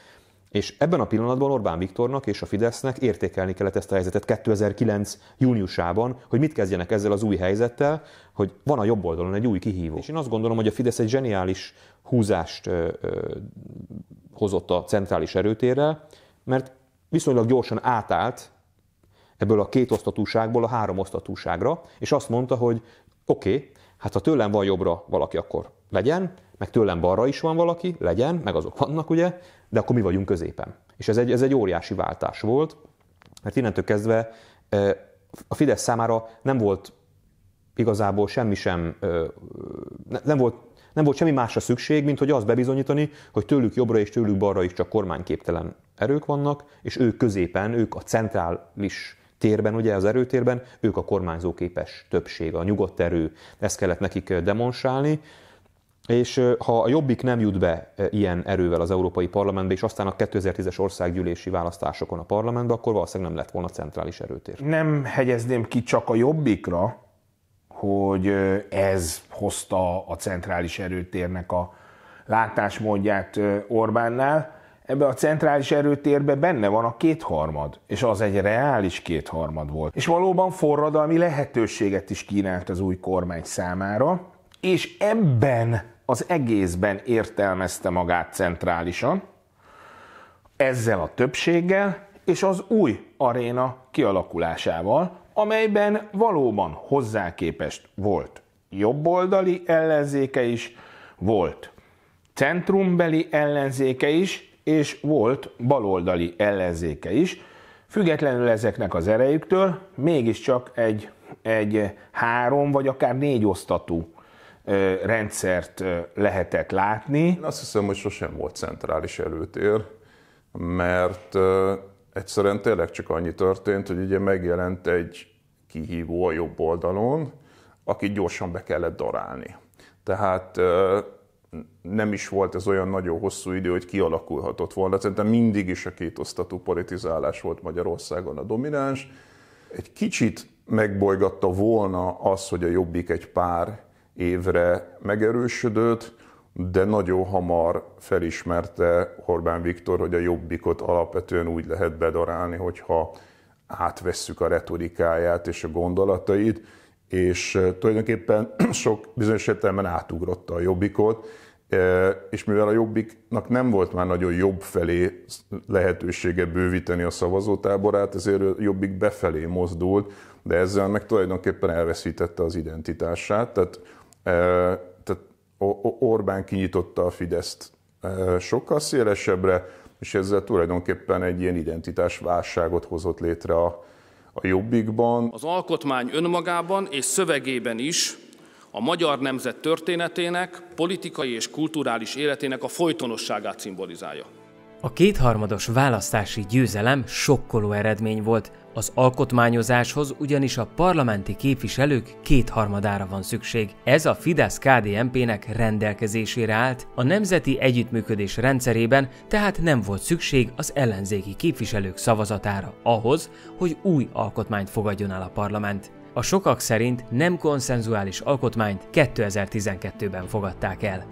És ebben a pillanatban Orbán Viktornak és a Fidesznek értékelni kellett ezt a helyzetet 2009. júniusában, hogy mit kezdjenek ezzel az új helyzettel, hogy van a jobb oldalon egy új kihívó. És én azt gondolom, hogy a Fidesz egy zseniális húzást ö, ö, hozott a centrális erőtérrel, mert viszonylag gyorsan átállt ebből a két osztatúságból a három osztatúságra, és azt mondta, hogy oké, okay, hát ha tőlem van jobbra valaki, akkor legyen, meg tőlem balra is van valaki, legyen, meg azok vannak, ugye, de akkor mi vagyunk középen. És ez egy, ez egy óriási váltás volt, mert hát innentől kezdve a Fidesz számára nem volt igazából semmi sem, nem volt, nem volt semmi másra szükség, mint hogy azt bebizonyítani, hogy tőlük jobbra és tőlük balra is csak kormányképtelen erők vannak, és ők középen, ők a centrális térben, ugye az erőtérben, ők a kormányzóképes többség, a nyugodt erő. Ezt kellett nekik demonstrálni. És ha a Jobbik nem jut be ilyen erővel az Európai Parlamentbe, és aztán a 2010-es országgyűlési választásokon a parlamentbe, akkor valószínűleg nem lett volna centrális erőtér. Nem hegyezném ki csak a Jobbikra, hogy ez hozta a centrális erőtérnek a látásmódját Orbánnál. Ebbe a centrális erőtérbe benne van a kétharmad, és az egy reális kétharmad volt. És valóban forradalmi lehetőséget is kínált az új kormány számára, és ebben az egészben értelmezte magát centrálisan, ezzel a többséggel, és az új aréna kialakulásával, amelyben valóban hozzáképest volt jobboldali ellenzéke is, volt centrumbeli ellenzéke is, és volt baloldali ellenzéke is. Függetlenül ezeknek az erejüktől mégiscsak egy, egy három vagy akár négy osztatú rendszert lehetett látni. Én azt hiszem, hogy sosem volt centrális előtér, mert egyszerűen tényleg csak annyi történt, hogy ugye megjelent egy kihívó a jobb oldalon, akit gyorsan be kellett darálni. Tehát nem is volt ez olyan nagyon hosszú idő, hogy kialakulhatott volna. Szerintem mindig is a kétosztatú politizálás volt Magyarországon a domináns. Egy kicsit megbolygatta volna az, hogy a Jobbik egy pár évre megerősödött, de nagyon hamar felismerte Orbán Viktor, hogy a jobbikot alapvetően úgy lehet bedarálni, hogyha átvesszük a retorikáját és a gondolatait, és tulajdonképpen sok bizonyos értelemben átugrotta a jobbikot, és mivel a jobbiknak nem volt már nagyon jobb felé lehetősége bővíteni a szavazótáborát, ezért a jobbik befelé mozdult, de ezzel meg tulajdonképpen elveszítette az identitását. Tehát tehát Orbán kinyitotta a Fideszt sokkal szélesebbre, és ezzel tulajdonképpen egy ilyen identitásválságot hozott létre a, a jobbikban. Az alkotmány önmagában és szövegében is a magyar nemzet történetének, politikai és kulturális életének a folytonosságát szimbolizálja. A kétharmados választási győzelem sokkoló eredmény volt, az alkotmányozáshoz ugyanis a parlamenti képviselők kétharmadára van szükség. Ez a fidesz kdmp nek rendelkezésére állt, a nemzeti együttműködés rendszerében tehát nem volt szükség az ellenzéki képviselők szavazatára ahhoz, hogy új alkotmányt fogadjon el a parlament. A sokak szerint nem konszenzuális alkotmányt 2012-ben fogadták el.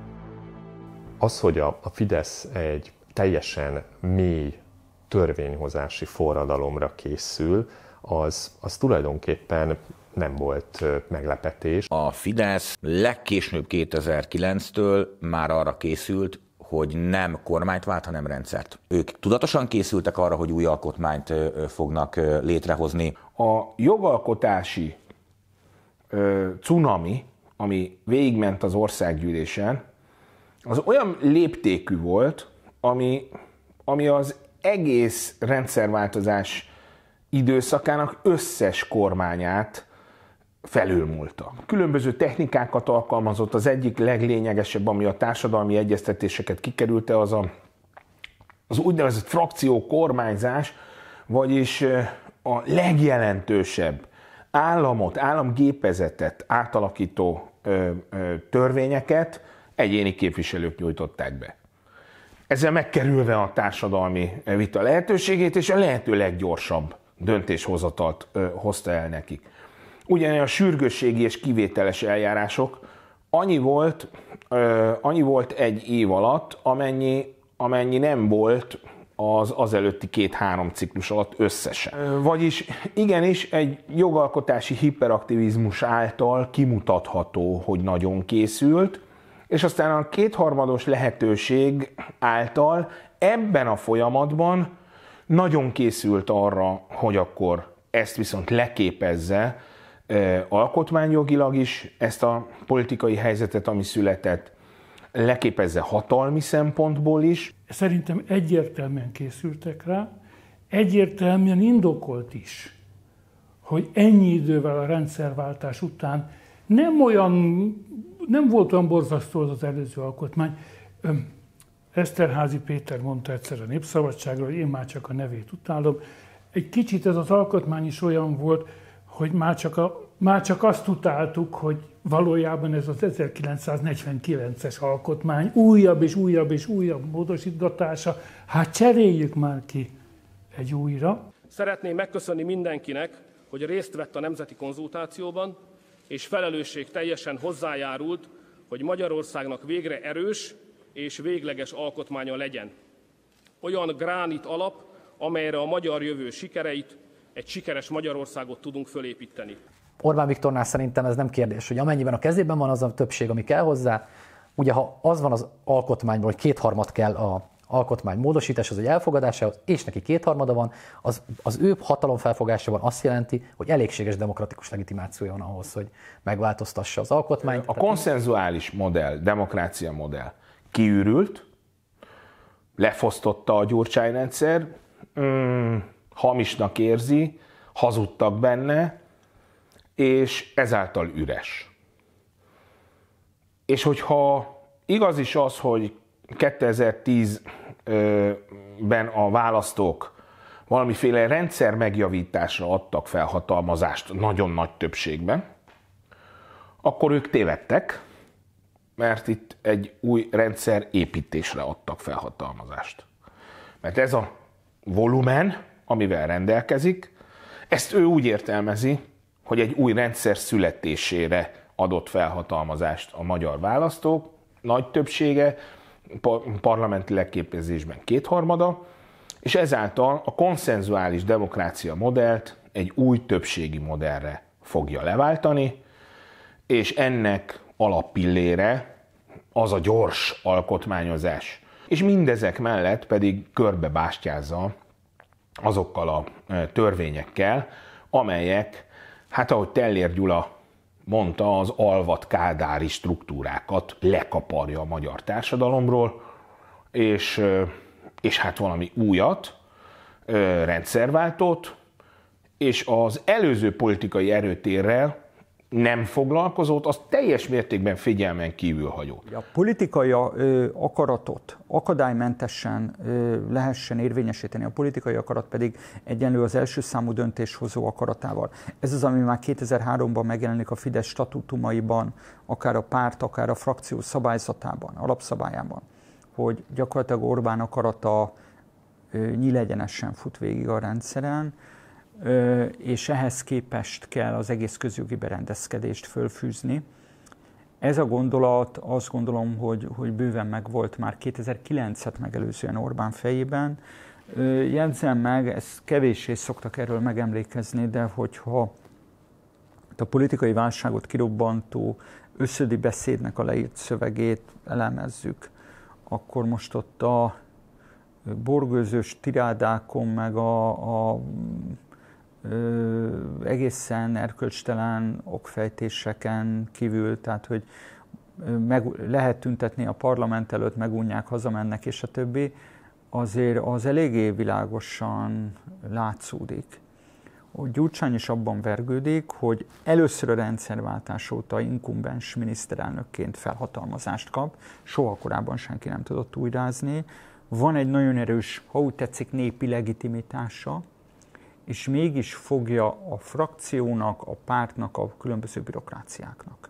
Az, hogy a Fidesz egy teljesen mély törvényhozási forradalomra készül, az, az tulajdonképpen nem volt meglepetés. A Fidesz legkésőbb 2009-től már arra készült, hogy nem kormányt vált, hanem rendszert. Ők tudatosan készültek arra, hogy új alkotmányt fognak létrehozni. A jogalkotási ö, cunami, ami végigment az országgyűlésen, az olyan léptékű volt, ami, ami az egész rendszerváltozás időszakának összes kormányát felülmúlta. Különböző technikákat alkalmazott, az egyik leglényegesebb, ami a társadalmi egyeztetéseket kikerülte, az a, az úgynevezett frakció kormányzás, vagyis a legjelentősebb államot, államgépezetet átalakító ö, ö, törvényeket egyéni képviselők nyújtották be ezzel megkerülve a társadalmi vita lehetőségét, és a lehető leggyorsabb döntéshozatalt ö, hozta el nekik. Ugyanilyen a sürgősségi és kivételes eljárások annyi volt, ö, annyi volt egy év alatt, amennyi, amennyi nem volt az azelőtti két-három ciklus alatt összesen. Vagyis igenis egy jogalkotási hiperaktivizmus által kimutatható, hogy nagyon készült, és aztán a kétharmados lehetőség által ebben a folyamatban nagyon készült arra, hogy akkor ezt viszont leképezze alkotmányjogilag is ezt a politikai helyzetet, ami született, leképezze hatalmi szempontból is. Szerintem egyértelműen készültek rá, egyértelműen indokolt is, hogy ennyi idővel a rendszerváltás után nem olyan nem volt olyan borzasztó az az előző alkotmány. Eszterházi Péter mondta egyszer a Népszabadságra, hogy én már csak a nevét utálom. Egy kicsit ez az alkotmány is olyan volt, hogy már csak, a, már csak azt utáltuk, hogy valójában ez az 1949-es alkotmány újabb és újabb és újabb módosítgatása. Hát cseréljük már ki egy újra. Szeretném megköszönni mindenkinek, hogy részt vett a nemzeti konzultációban, és felelősség teljesen hozzájárult, hogy Magyarországnak végre erős és végleges alkotmánya legyen. Olyan gránit alap, amelyre a magyar jövő sikereit, egy sikeres Magyarországot tudunk fölépíteni. Orbán Viktornál szerintem ez nem kérdés, hogy amennyiben a kezében van az a többség, ami kell hozzá, ugye ha az van az alkotmányban, hogy kétharmad kell a alkotmány módosításhoz, vagy elfogadásához, és neki kétharmada van, az, az ő hatalomfelfogásában azt jelenti, hogy elégséges demokratikus legitimációja van ahhoz, hogy megváltoztassa az alkotmányt. A konszenzuális modell, demokrácia modell kiürült, lefosztotta a Gyurcsány rendszer, mm, hamisnak érzi, hazudtak benne, és ezáltal üres. És hogyha igaz is az, hogy 2010-ben a választók valamiféle rendszer megjavításra adtak fel hatalmazást nagyon nagy többségben, akkor ők tévedtek, mert itt egy új rendszer építésre adtak felhatalmazást. Mert ez a volumen, amivel rendelkezik, ezt ő úgy értelmezi, hogy egy új rendszer születésére adott felhatalmazást a magyar választók nagy többsége, parlamenti legképezésben kétharmada, és ezáltal a konszenzuális demokrácia modellt egy új többségi modellre fogja leváltani, és ennek alapillére az a gyors alkotmányozás. És mindezek mellett pedig körbebástyázza azokkal a törvényekkel, amelyek, hát ahogy Tellér Gyula mondta, az alvat kádári struktúrákat lekaparja a magyar társadalomról, és, és hát valami újat, rendszerváltót, és az előző politikai erőtérrel nem foglalkozott. az teljes mértékben figyelmen kívül hagyó. A politikai akaratot akadálymentesen lehessen érvényesíteni, a politikai akarat pedig egyenlő az első számú döntéshozó akaratával. Ez az, ami már 2003-ban megjelenik a Fidesz statutumaiban, akár a párt, akár a frakció szabályzatában, alapszabályában, hogy gyakorlatilag Orbán akarata nyílegyenesen fut végig a rendszeren, és ehhez képest kell az egész közjogi berendezkedést fölfűzni. Ez a gondolat azt gondolom, hogy, hogy bőven megvolt már 2009-et megelőzően Orbán fejében. Jegyzem meg, ezt kevéssé szoktak erről megemlékezni, de hogyha a politikai válságot kirobbantó összödi beszédnek a leírt szövegét elemezzük, akkor most ott a borgőzős tirádákon, meg a, a ö, egészen erkölcstelen okfejtéseken kívül, tehát hogy meg, lehet tüntetni a parlament előtt, megunják, hazamennek és a többi, azért az eléggé világosan látszódik. Gyurcsány is abban vergődik, hogy először a rendszerváltás óta inkumbens miniszterelnökként felhatalmazást kap, soha korábban senki nem tudott újrázni, van egy nagyon erős, ha úgy tetszik, népi legitimitása, és mégis fogja a frakciónak, a pártnak, a különböző bürokráciáknak.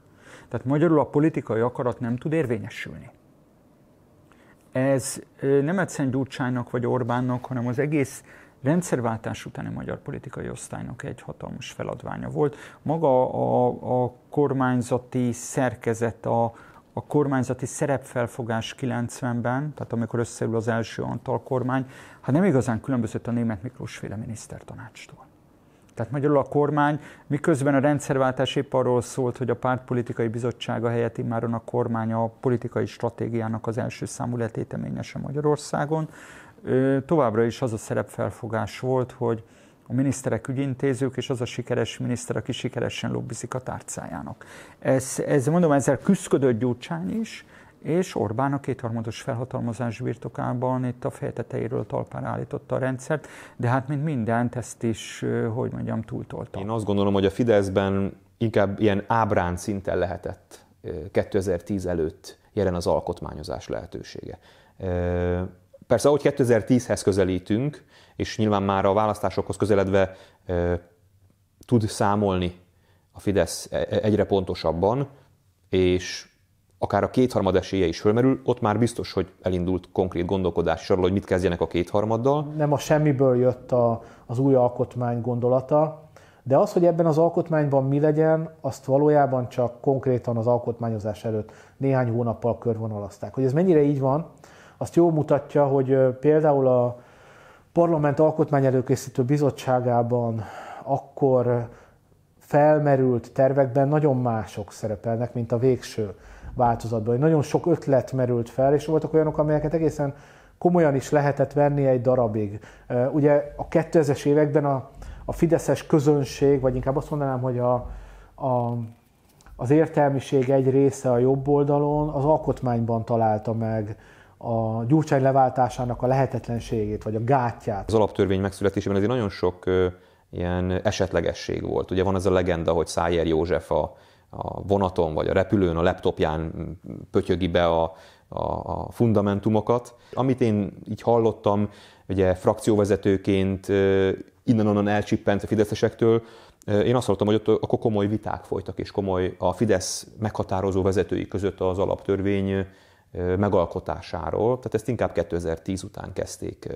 Tehát magyarul a politikai akarat nem tud érvényesülni. Ez nem egyszerűen Gyurcsánynak vagy Orbánnak, hanem az egész rendszerváltás utáni magyar politikai osztálynak egy hatalmas feladványa volt. Maga a, a kormányzati szerkezet, a, a kormányzati szerepfelfogás 90-ben, tehát amikor összeül az első Antal kormány, hát nem igazán különbözött a német Miklós féle minisztertanácstól. Tehát magyarul a kormány, miközben a rendszerváltás épp arról szólt, hogy a pártpolitikai bizottsága helyett immáron a kormány a politikai stratégiának az első számú letéteményese Magyarországon, továbbra is az a szerepfelfogás volt, hogy a miniszterek ügyintézők, és az a sikeres miniszter, aki sikeresen lobbizik a tárcájának. Ez, ez mondom, ezzel küzdött Gyurcsány is, és Orbán a kétharmados felhatalmazás birtokában itt a fejteteiről tetejéről talpára állította a rendszert, de hát mint mindent ezt is, hogy mondjam, túltolta. Én azt gondolom, hogy a Fideszben inkább ilyen ábrán szinten lehetett 2010 előtt jelen az alkotmányozás lehetősége. Persze, ahogy 2010-hez közelítünk, és nyilván már a választásokhoz közeledve tud számolni a Fidesz e-, e-, egyre pontosabban, és akár a kétharmad esélye is fölmerül, ott már biztos, hogy elindult konkrét gondolkodás arról, hogy mit kezdjenek a kétharmaddal. Nem a semmiből jött a, az új alkotmány gondolata, de az, hogy ebben az alkotmányban mi legyen, azt valójában csak konkrétan az alkotmányozás előtt néhány hónappal körvonalazták. Hogy ez mennyire így van, azt jól mutatja, hogy például a Parlament Alkotmányelőkészítő Bizottságában akkor felmerült tervekben nagyon mások szerepelnek, mint a végső változatban. Nagyon sok ötlet merült fel, és voltak olyanok, amelyeket egészen komolyan is lehetett venni egy darabig. Ugye a 2000-es években a, a fideszes közönség, vagy inkább azt mondanám, hogy a, a, az értelmiség egy része a jobb oldalon az alkotmányban találta meg a gyurcsány leváltásának a lehetetlenségét, vagy a gátját. Az alaptörvény megszületésében azért nagyon sok ö, ilyen esetlegesség volt. Ugye van ez a legenda, hogy Szájer József a, a vonaton, vagy a repülőn, a laptopján pötyögi be a, a, a fundamentumokat. Amit én így hallottam, ugye frakcióvezetőként innen-onnan elcsippent a fideszesektől, én azt hallottam, hogy ott akkor komoly viták folytak, és komoly a Fidesz meghatározó vezetői között az alaptörvény megalkotásáról, tehát ezt inkább 2010 után kezdték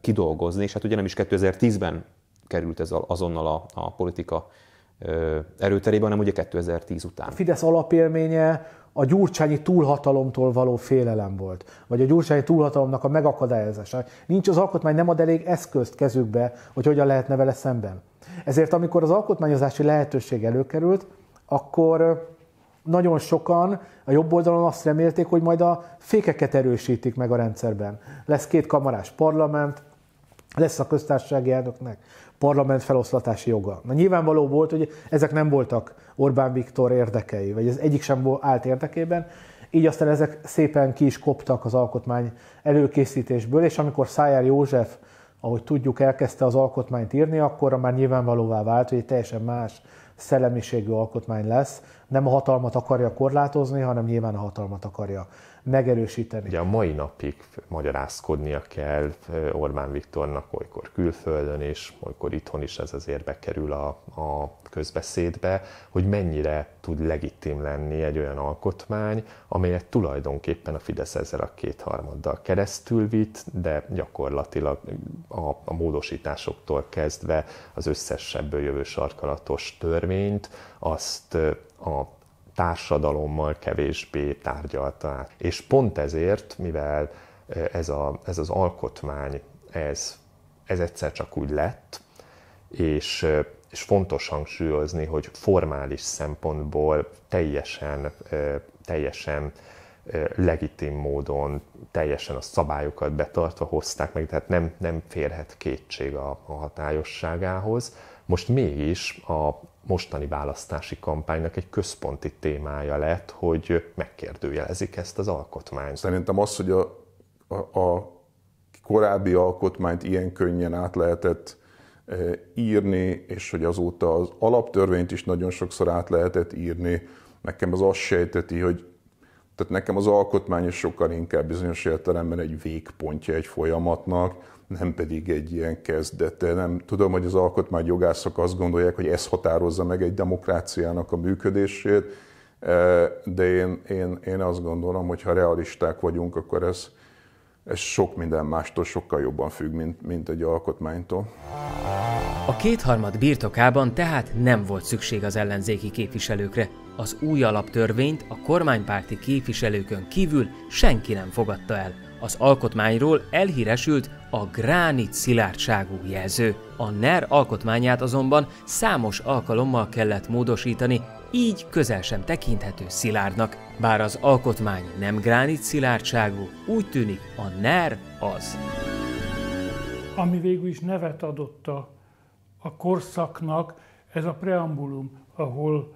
kidolgozni, és hát ugye nem is 2010-ben került ez azonnal a, a politika erőterébe, hanem ugye 2010 után. A Fidesz alapélménye a gyurcsányi túlhatalomtól való félelem volt, vagy a gyurcsányi túlhatalomnak a megakadályozása. Nincs az alkotmány, nem ad elég eszközt kezükbe, hogy hogyan lehetne vele szemben. Ezért amikor az alkotmányozási lehetőség előkerült, akkor nagyon sokan a jobb oldalon azt remélték, hogy majd a fékeket erősítik meg a rendszerben. Lesz két kamarás parlament, lesz a köztársasági elnöknek parlament feloszlatási joga. Na nyilvánvaló volt, hogy ezek nem voltak Orbán Viktor érdekei, vagy ez egyik sem volt állt érdekében, így aztán ezek szépen ki is koptak az alkotmány előkészítésből, és amikor Szájár József, ahogy tudjuk, elkezdte az alkotmányt írni, akkor már nyilvánvalóvá vált, hogy egy teljesen más szellemiségű alkotmány lesz. Nem a hatalmat akarja korlátozni, hanem nyilván a hatalmat akarja megerősíteni. Ugye a mai napig magyarázkodnia kell Orbán Viktornak olykor külföldön és olykor itthon is ez azért bekerül a, a közbeszédbe, hogy mennyire tud legitim lenni egy olyan alkotmány, amelyet tulajdonképpen a Fidesz ezzel a kétharmaddal keresztül vitt, de gyakorlatilag a, a módosításoktól kezdve az összes ebből jövő sarkalatos törvényt azt a társadalommal kevésbé tárgyalta át. És pont ezért, mivel e, ez, a, ez az alkotmány, ez, ez egyszer csak úgy lett, és, e, és fontos hangsúlyozni, hogy formális szempontból teljesen, e, teljesen legitim módon, teljesen a szabályokat betartva hozták meg, tehát nem, nem férhet kétség a, a hatályosságához most mégis a mostani választási kampánynak egy központi témája lett, hogy megkérdőjelezik ezt az alkotmányt. Szerintem az, hogy a, a, a korábbi alkotmányt ilyen könnyen át lehetett e, írni, és hogy azóta az alaptörvényt is nagyon sokszor át lehetett írni, nekem az azt sejteti, hogy tehát nekem az alkotmány is sokkal inkább bizonyos értelemben egy végpontja egy folyamatnak, nem pedig egy ilyen kezdete. Nem tudom, hogy az alkotmányjogászok azt gondolják, hogy ez határozza meg egy demokráciának a működését, e, de én, én, én azt gondolom, hogy ha realisták vagyunk, akkor ez, ez sok minden mástól sokkal jobban függ, mint, mint egy alkotmánytól. A kétharmad birtokában tehát nem volt szükség az ellenzéki képviselőkre. Az új alaptörvényt a kormánypárti képviselőkön kívül senki nem fogadta el. Az alkotmányról elhíresült a gránit szilárdságú jelző. A NER alkotmányát azonban számos alkalommal kellett módosítani, így közel sem tekinthető szilárdnak. Bár az alkotmány nem gránit szilárdságú, úgy tűnik a NER az. Ami végül is nevet adott a, a korszaknak, ez a preambulum, ahol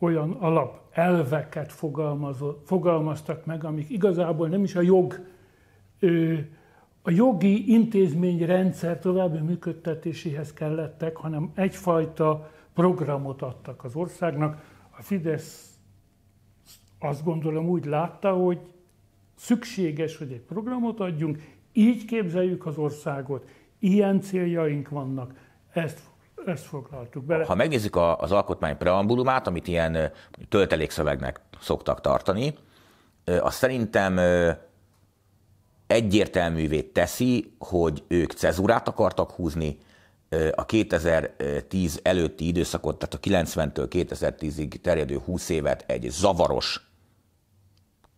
olyan alap elveket fogalmaztak meg, amik igazából nem is a jog a jogi intézményrendszer további működtetéséhez kellettek, hanem egyfajta programot adtak az országnak. A Fidesz azt gondolom úgy látta, hogy szükséges, hogy egy programot adjunk, így képzeljük az országot, ilyen céljaink vannak, ezt ezt foglaltuk bele. Ha megnézzük az alkotmány preambulumát, amit ilyen töltelékszövegnek szoktak tartani, azt szerintem egyértelművé teszi, hogy ők cezurát akartak húzni, a 2010 előtti időszakot, tehát a 90-től 2010-ig terjedő 20 évet egy zavaros,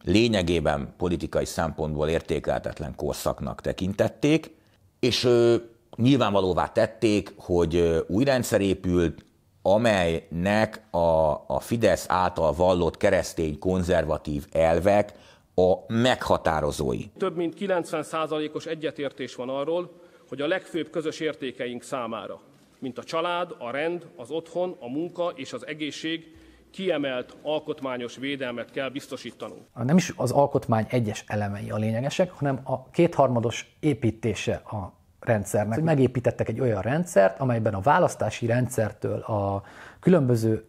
lényegében politikai szempontból értékelhetetlen korszaknak tekintették, és ő, nyilvánvalóvá tették, hogy új rendszer épült, amelynek a, a Fidesz által vallott keresztény konzervatív elvek a meghatározói. Több mint 90%-os egyetértés van arról, hogy a legfőbb közös értékeink számára, mint a család, a rend, az otthon, a munka és az egészség kiemelt alkotmányos védelmet kell biztosítanunk. Nem is az alkotmány egyes elemei a lényegesek, hanem a kétharmados építése a rendszernek. megépítettek egy olyan rendszert, amelyben a választási rendszertől a különböző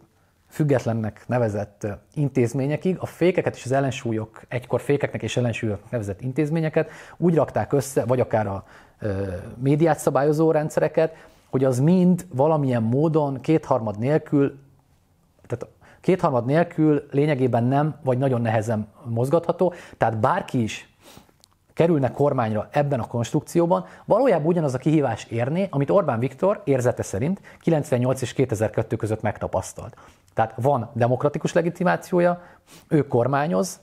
függetlennek nevezett intézményekig a fékeket és az ellensúlyok, egykor fékeknek és ellensúlyok nevezett intézményeket úgy rakták össze, vagy akár a médiát szabályozó rendszereket, hogy az mind valamilyen módon kétharmad nélkül, tehát kétharmad nélkül lényegében nem, vagy nagyon nehezen mozgatható, tehát bárki is kerülne kormányra ebben a konstrukcióban, valójában ugyanaz a kihívás érné, amit Orbán Viktor érzete szerint 98 és 2002 között megtapasztalt. Tehát van demokratikus legitimációja, ő kormányoz,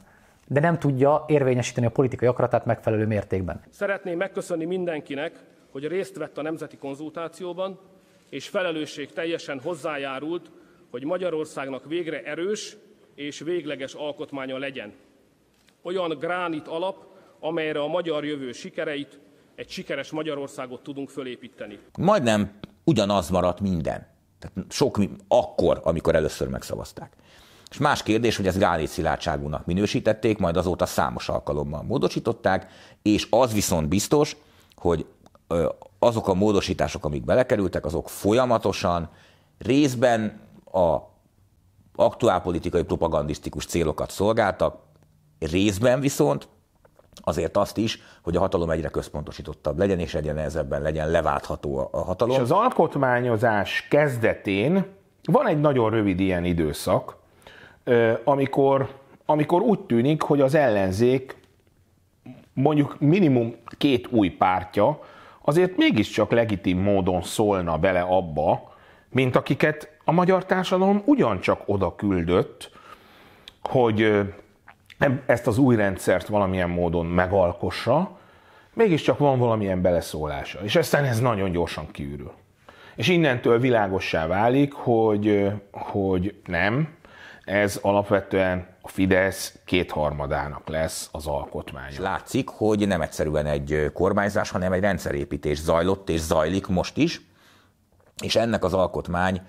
de nem tudja érvényesíteni a politikai akaratát megfelelő mértékben. Szeretném megköszönni mindenkinek, hogy részt vett a nemzeti konzultációban, és felelősség teljesen hozzájárult, hogy Magyarországnak végre erős és végleges alkotmánya legyen. Olyan gránit alap, amelyre a magyar jövő sikereit, egy sikeres Magyarországot tudunk fölépíteni. Majdnem ugyanaz maradt minden. Tehát sok akkor, amikor először megszavazták. És más kérdés, hogy ezt Gáné szilárdságúnak minősítették, majd azóta számos alkalommal módosították, és az viszont biztos, hogy azok a módosítások, amik belekerültek, azok folyamatosan részben a aktuálpolitikai propagandisztikus célokat szolgáltak, részben viszont azért azt is, hogy a hatalom egyre központosítottabb legyen, és egyre nehezebben legyen leváltható a hatalom. És az alkotmányozás kezdetén van egy nagyon rövid ilyen időszak, amikor, amikor úgy tűnik, hogy az ellenzék mondjuk minimum két új pártja azért mégiscsak legitim módon szólna bele abba, mint akiket a magyar társadalom ugyancsak oda küldött, hogy ezt az új rendszert valamilyen módon megalkossa, mégiscsak van valamilyen beleszólása. És aztán ez nagyon gyorsan kiürül. És innentől világossá válik, hogy, hogy nem, ez alapvetően a Fidesz kétharmadának lesz az alkotmánya. Látszik, hogy nem egyszerűen egy kormányzás, hanem egy rendszerépítés zajlott és zajlik most is, és ennek az alkotmány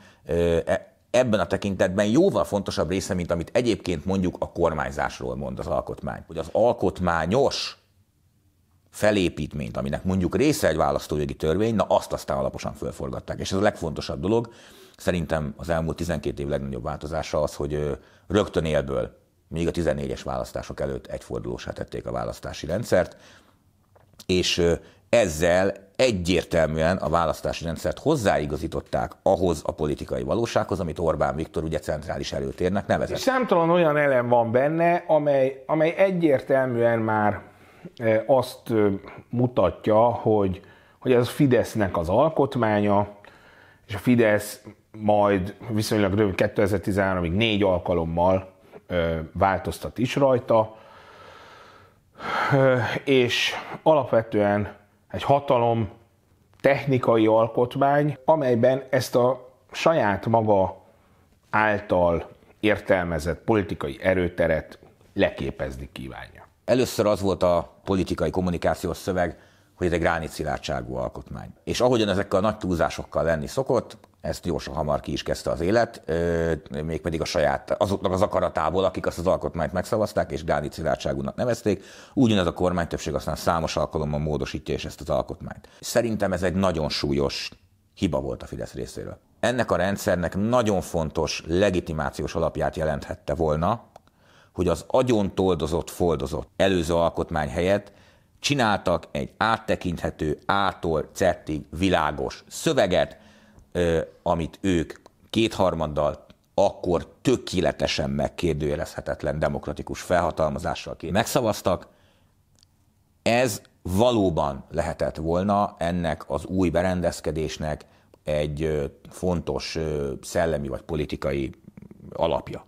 e- ebben a tekintetben jóval fontosabb része, mint amit egyébként mondjuk a kormányzásról mond az alkotmány. Hogy az alkotmányos felépítményt, aminek mondjuk része egy választójogi törvény, na azt aztán alaposan fölforgatták. És ez a legfontosabb dolog. Szerintem az elmúlt 12 év legnagyobb változása az, hogy rögtön élből, még a 14-es választások előtt egyfordulósá tették a választási rendszert, és ezzel egyértelműen a választási rendszert hozzáigazították ahhoz a politikai valósághoz, amit Orbán Viktor ugye centrális előtérnek nevezett. És számtalan olyan elem van benne, amely, amely egyértelműen már e, azt e, mutatja, hogy, hogy ez Fidesznek az alkotmánya, és a Fidesz majd viszonylag rövid 2013-ig négy alkalommal e, változtat is rajta, és alapvetően egy hatalom technikai alkotmány, amelyben ezt a saját maga által értelmezett politikai erőteret leképezni kívánja. Először az volt a politikai kommunikációs szöveg, hogy ez egy gránic alkotmány. És ahogyan ezekkel a nagy túlzásokkal lenni szokott, ezt gyorsan hamar ki is kezdte az élet, mégpedig a saját, azoknak az akaratából, akik azt az alkotmányt megszavazták, és Gádi Szilárdságúnak nevezték, ugyanaz a kormány többség aztán számos alkalommal módosítja és ezt az alkotmányt. Szerintem ez egy nagyon súlyos hiba volt a Fidesz részéről. Ennek a rendszernek nagyon fontos legitimációs alapját jelenthette volna, hogy az agyon toldozott, foldozott előző alkotmány helyett csináltak egy áttekinthető, ától cettig világos szöveget, amit ők kétharmaddal akkor tökéletesen megkérdőjelezhetetlen demokratikus felhatalmazással két megszavaztak. Ez valóban lehetett volna ennek az új berendezkedésnek egy fontos szellemi vagy politikai alapja.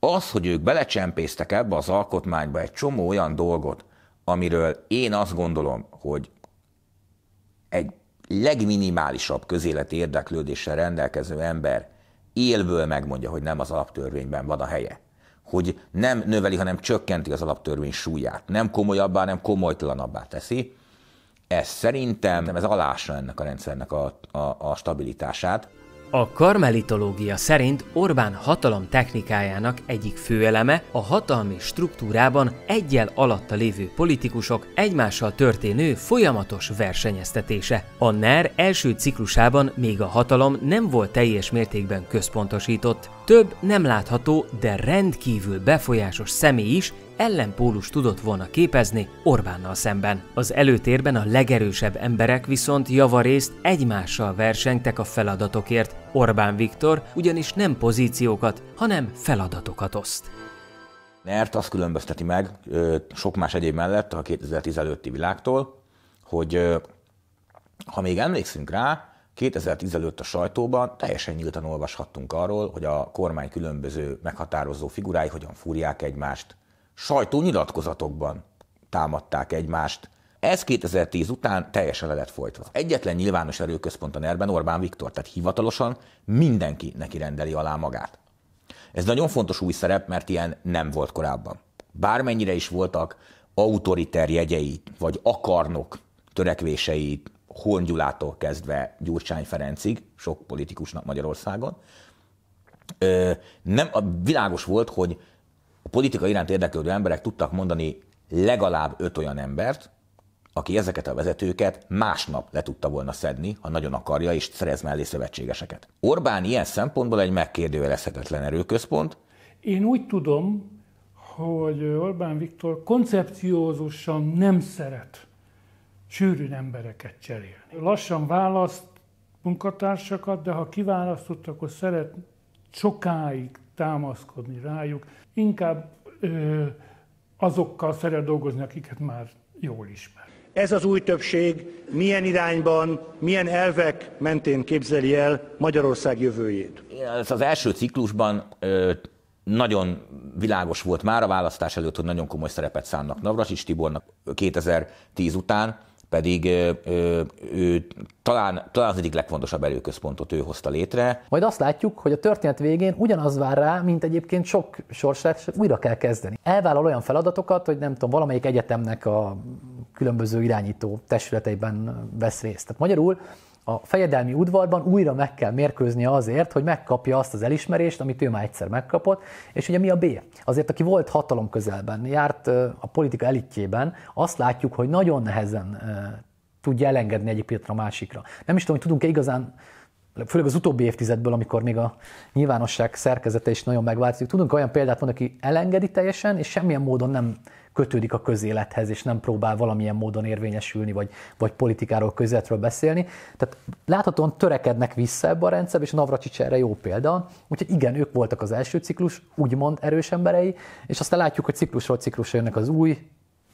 Az, hogy ők belecsempésztek ebbe az alkotmányba egy csomó olyan dolgot, amiről én azt gondolom, hogy egy legminimálisabb közéleti érdeklődéssel rendelkező ember élből megmondja, hogy nem az alaptörvényben van a helye. Hogy nem növeli, hanem csökkenti az alaptörvény súlyát. Nem komolyabbá, nem komolytalanabbá teszi. Ez szerintem ez alása ennek a rendszernek a, a, a stabilitását. A karmelitológia szerint Orbán hatalom technikájának egyik főeleme a hatalmi struktúrában egyel alatta lévő politikusok egymással történő folyamatos versenyeztetése. A NER első ciklusában még a hatalom nem volt teljes mértékben központosított. Több nem látható, de rendkívül befolyásos személy is ellenpólus tudott volna képezni Orbánnal szemben. Az előtérben a legerősebb emberek viszont javarészt egymással versengtek a feladatokért. Orbán Viktor ugyanis nem pozíciókat, hanem feladatokat oszt. Mert azt különbözteti meg sok más egyéb mellett a 2015-i világtól, hogy ha még emlékszünk rá, 2015 a sajtóban teljesen nyíltan olvashattunk arról, hogy a kormány különböző meghatározó figurái hogyan fúrják egymást, sajtónyilatkozatokban támadták egymást. Ez 2010 után teljesen le lett folytva. Egyetlen nyilvános erőközpont a nerben Orbán Viktor, tehát hivatalosan mindenki neki rendeli alá magát. Ez nagyon fontos új szerep, mert ilyen nem volt korábban. Bármennyire is voltak autoriter jegyei, vagy akarnok törekvései Horn Gyulától kezdve Gyurcsány Ferencig, sok politikusnak Magyarországon, nem, világos volt, hogy a politika iránt érdeklődő emberek tudtak mondani legalább öt olyan embert, aki ezeket a vezetőket másnap le tudta volna szedni, ha nagyon akarja, és szerez mellé szövetségeseket. Orbán ilyen szempontból egy megkérdőjelezhetetlen erőközpont. Én úgy tudom, hogy Orbán Viktor koncepciózusan nem szeret sűrűn embereket cserélni. Lassan választ munkatársakat, de ha kiválasztott, akkor szeret sokáig támaszkodni rájuk, inkább ö, azokkal szeret dolgozni, akiket már jól ismer. Ez az új többség milyen irányban, milyen elvek mentén képzeli el Magyarország jövőjét? Ez az első ciklusban ö, nagyon világos volt már a választás előtt, hogy nagyon komoly szerepet szánnak Navras és Tibornak 2010 után pedig ő talán, talán az egyik legfontosabb előközpontot ő hozta létre. Majd azt látjuk, hogy a történet végén ugyanaz vár rá, mint egyébként sok sorsát, újra kell kezdeni. Elvállal olyan feladatokat, hogy nem tudom, valamelyik egyetemnek a különböző irányító testületeiben vesz részt. Tehát magyarul a fejedelmi udvarban újra meg kell mérkőzni azért, hogy megkapja azt az elismerést, amit ő már egyszer megkapott, és ugye mi a B? Azért, aki volt hatalom közelben, járt a politika elitjében, azt látjuk, hogy nagyon nehezen tudja elengedni egyik pillanatra a másikra. Nem is tudom, hogy tudunk-e igazán főleg az utóbbi évtizedből, amikor még a nyilvánosság szerkezete is nagyon megváltozik. Tudunk olyan példát mondani, aki elengedi teljesen, és semmilyen módon nem kötődik a közélethez, és nem próbál valamilyen módon érvényesülni, vagy, vagy politikáról, közéletről beszélni. Tehát láthatóan törekednek vissza ebbe a rendszerbe, és Navracsics erre jó példa. Úgyhogy igen, ők voltak az első ciklus, úgymond erős emberei, és aztán látjuk, hogy ciklusról ciklusra jönnek az új,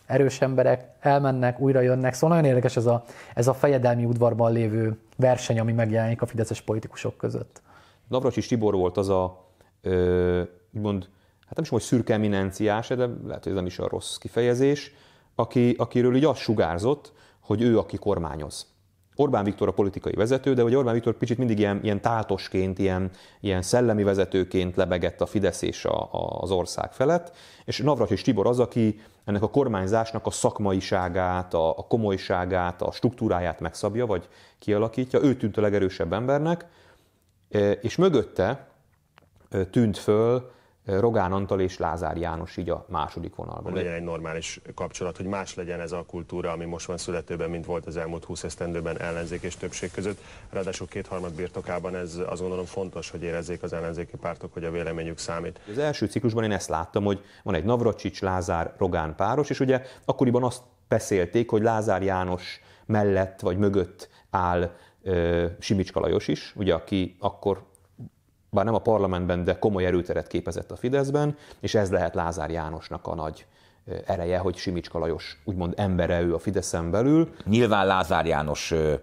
erős emberek elmennek, újra jönnek. Szóval nagyon érdekes ez a, ez a fejedelmi udvarban lévő verseny, ami megjelenik a fideszes politikusok között. Navracsics Tibor volt az a, ö, úgymond, hát nem is hogy szürke eminenciás, de lehet, hogy ez nem is a rossz kifejezés, aki, akiről így azt sugárzott, hogy ő, aki kormányoz. Orbán Viktor a politikai vezető, de hogy Orbán Viktor picit mindig ilyen, ilyen tátosként, ilyen, ilyen szellemi vezetőként lebegett a Fidesz és a, a, az ország felett, és és Tibor az, aki ennek a kormányzásnak a szakmaiságát, a, a komolyságát, a struktúráját megszabja, vagy kialakítja. Ő tűnt a legerősebb embernek, e, és mögötte e, tűnt föl Rogán Antal és Lázár János így a második vonalban. Legyen egy normális kapcsolat, hogy más legyen ez a kultúra, ami most van születőben, mint volt az elmúlt 20 esztendőben ellenzék és többség között. Ráadásul kétharmad birtokában ez az gondolom fontos, hogy érezzék az ellenzéki pártok, hogy a véleményük számít. Az első ciklusban én ezt láttam, hogy van egy Navracsics, Lázár, Rogán páros, és ugye akkoriban azt beszélték, hogy Lázár János mellett vagy mögött áll Simicska Lajos is, ugye, aki akkor bár nem a parlamentben, de komoly erőteret képezett a Fideszben, és ez lehet Lázár Jánosnak a nagy ereje, hogy Simicska Lajos úgymond embere ő a Fideszen belül. Nyilván Lázár János ö,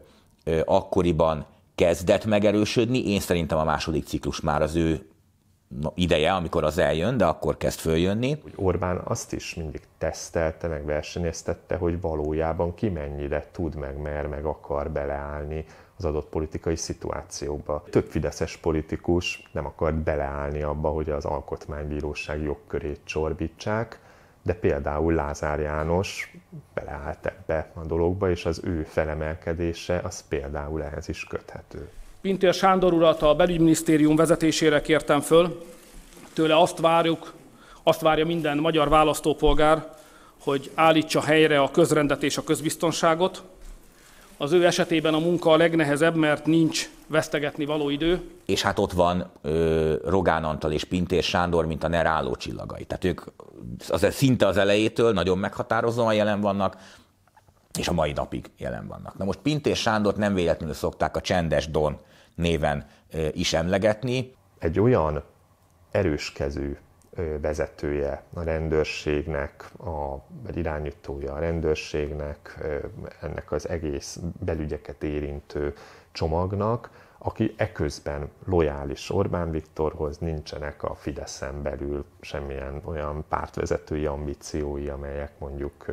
ö, akkoriban kezdett megerősödni, én szerintem a második ciklus már az ő ideje, amikor az eljön, de akkor kezd följönni. Orbán azt is mindig tesztelte, meg versenyeztette, hogy valójában ki mennyire tud meg, mer, meg akar beleállni az adott politikai szituációba. Több fideszes politikus nem akar beleállni abba, hogy az alkotmánybíróság jogkörét csorbítsák, de például Lázár János beleállt ebbe a dologba, és az ő felemelkedése az például ehhez is köthető. Pintér Sándor urat a belügyminisztérium vezetésére kértem föl. Tőle azt várjuk, azt várja minden magyar választópolgár, hogy állítsa helyre a közrendet és a közbiztonságot, az ő esetében a munka a legnehezebb, mert nincs vesztegetni való idő. És hát ott van ö, Rogán Antal és Pintér Sándor, mint a álló csillagai. Tehát ők az, szinte az elejétől nagyon meghatározóan jelen vannak, és a mai napig jelen vannak. Na most Pintér Sándort nem véletlenül szokták a Csendes Don néven ö, is emlegetni. Egy olyan erőskező vezetője a rendőrségnek, a, vagy irányítója a rendőrségnek, ennek az egész belügyeket érintő csomagnak, aki eközben lojális Orbán Viktorhoz, nincsenek a Fideszen belül semmilyen olyan pártvezetői ambíciói, amelyek mondjuk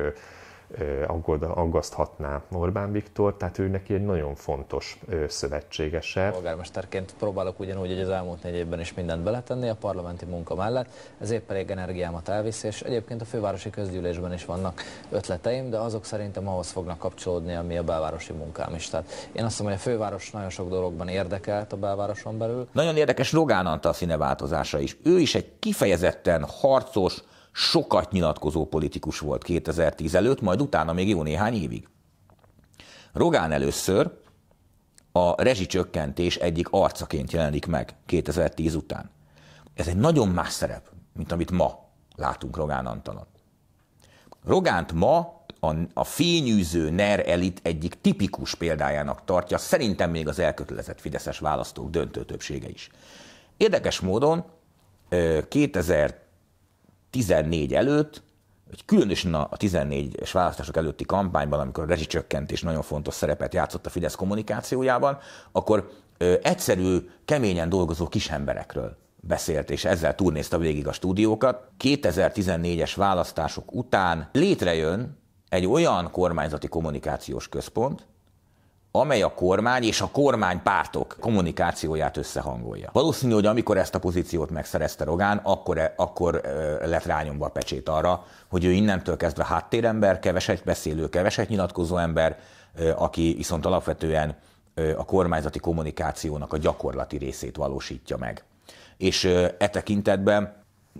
aggaszthatná Orbán Viktor, tehát ő neki egy nagyon fontos szövetségese. Polgármesterként próbálok ugyanúgy, hogy az elmúlt négy évben is mindent beletenni a parlamenti munka mellett, ez épp elég energiámat elviszi, és egyébként a fővárosi közgyűlésben is vannak ötleteim, de azok szerintem ahhoz fognak kapcsolódni, ami a belvárosi munkám is. Tehát én azt mondom, hogy a főváros nagyon sok dologban érdekelt a belvároson belül. Nagyon érdekes Rogán Antal színeváltozása is. Ő is egy kifejezetten harcos, sokat nyilatkozó politikus volt 2010 előtt, majd utána még jó néhány évig. Rogán először a rezsicsökkentés egyik arcaként jelenik meg 2010 után. Ez egy nagyon más szerep, mint amit ma látunk Rogán Antalon. Rogánt ma a, a fényűző NER elit egyik tipikus példájának tartja, szerintem még az elkötelezett fideszes választók döntő többsége is. Érdekes módon 2000 14 előtt, hogy különösen a 14-es választások előtti kampányban, amikor a rezsicsökkentés nagyon fontos szerepet játszott a Fidesz kommunikációjában, akkor ö, egyszerű, keményen dolgozó kisemberekről beszélt, és ezzel turnézta végig a stúdiókat. 2014-es választások után létrejön egy olyan kormányzati kommunikációs központ, amely a kormány és a kormánypártok kommunikációját összehangolja. Valószínű, hogy amikor ezt a pozíciót megszerezte Rogán, akkor, e, akkor e, lett rányomva a pecsét arra, hogy ő innentől kezdve háttérember, keveset beszélő, keveset nyilatkozó ember, e, aki viszont alapvetően a kormányzati kommunikációnak a gyakorlati részét valósítja meg. És e tekintetben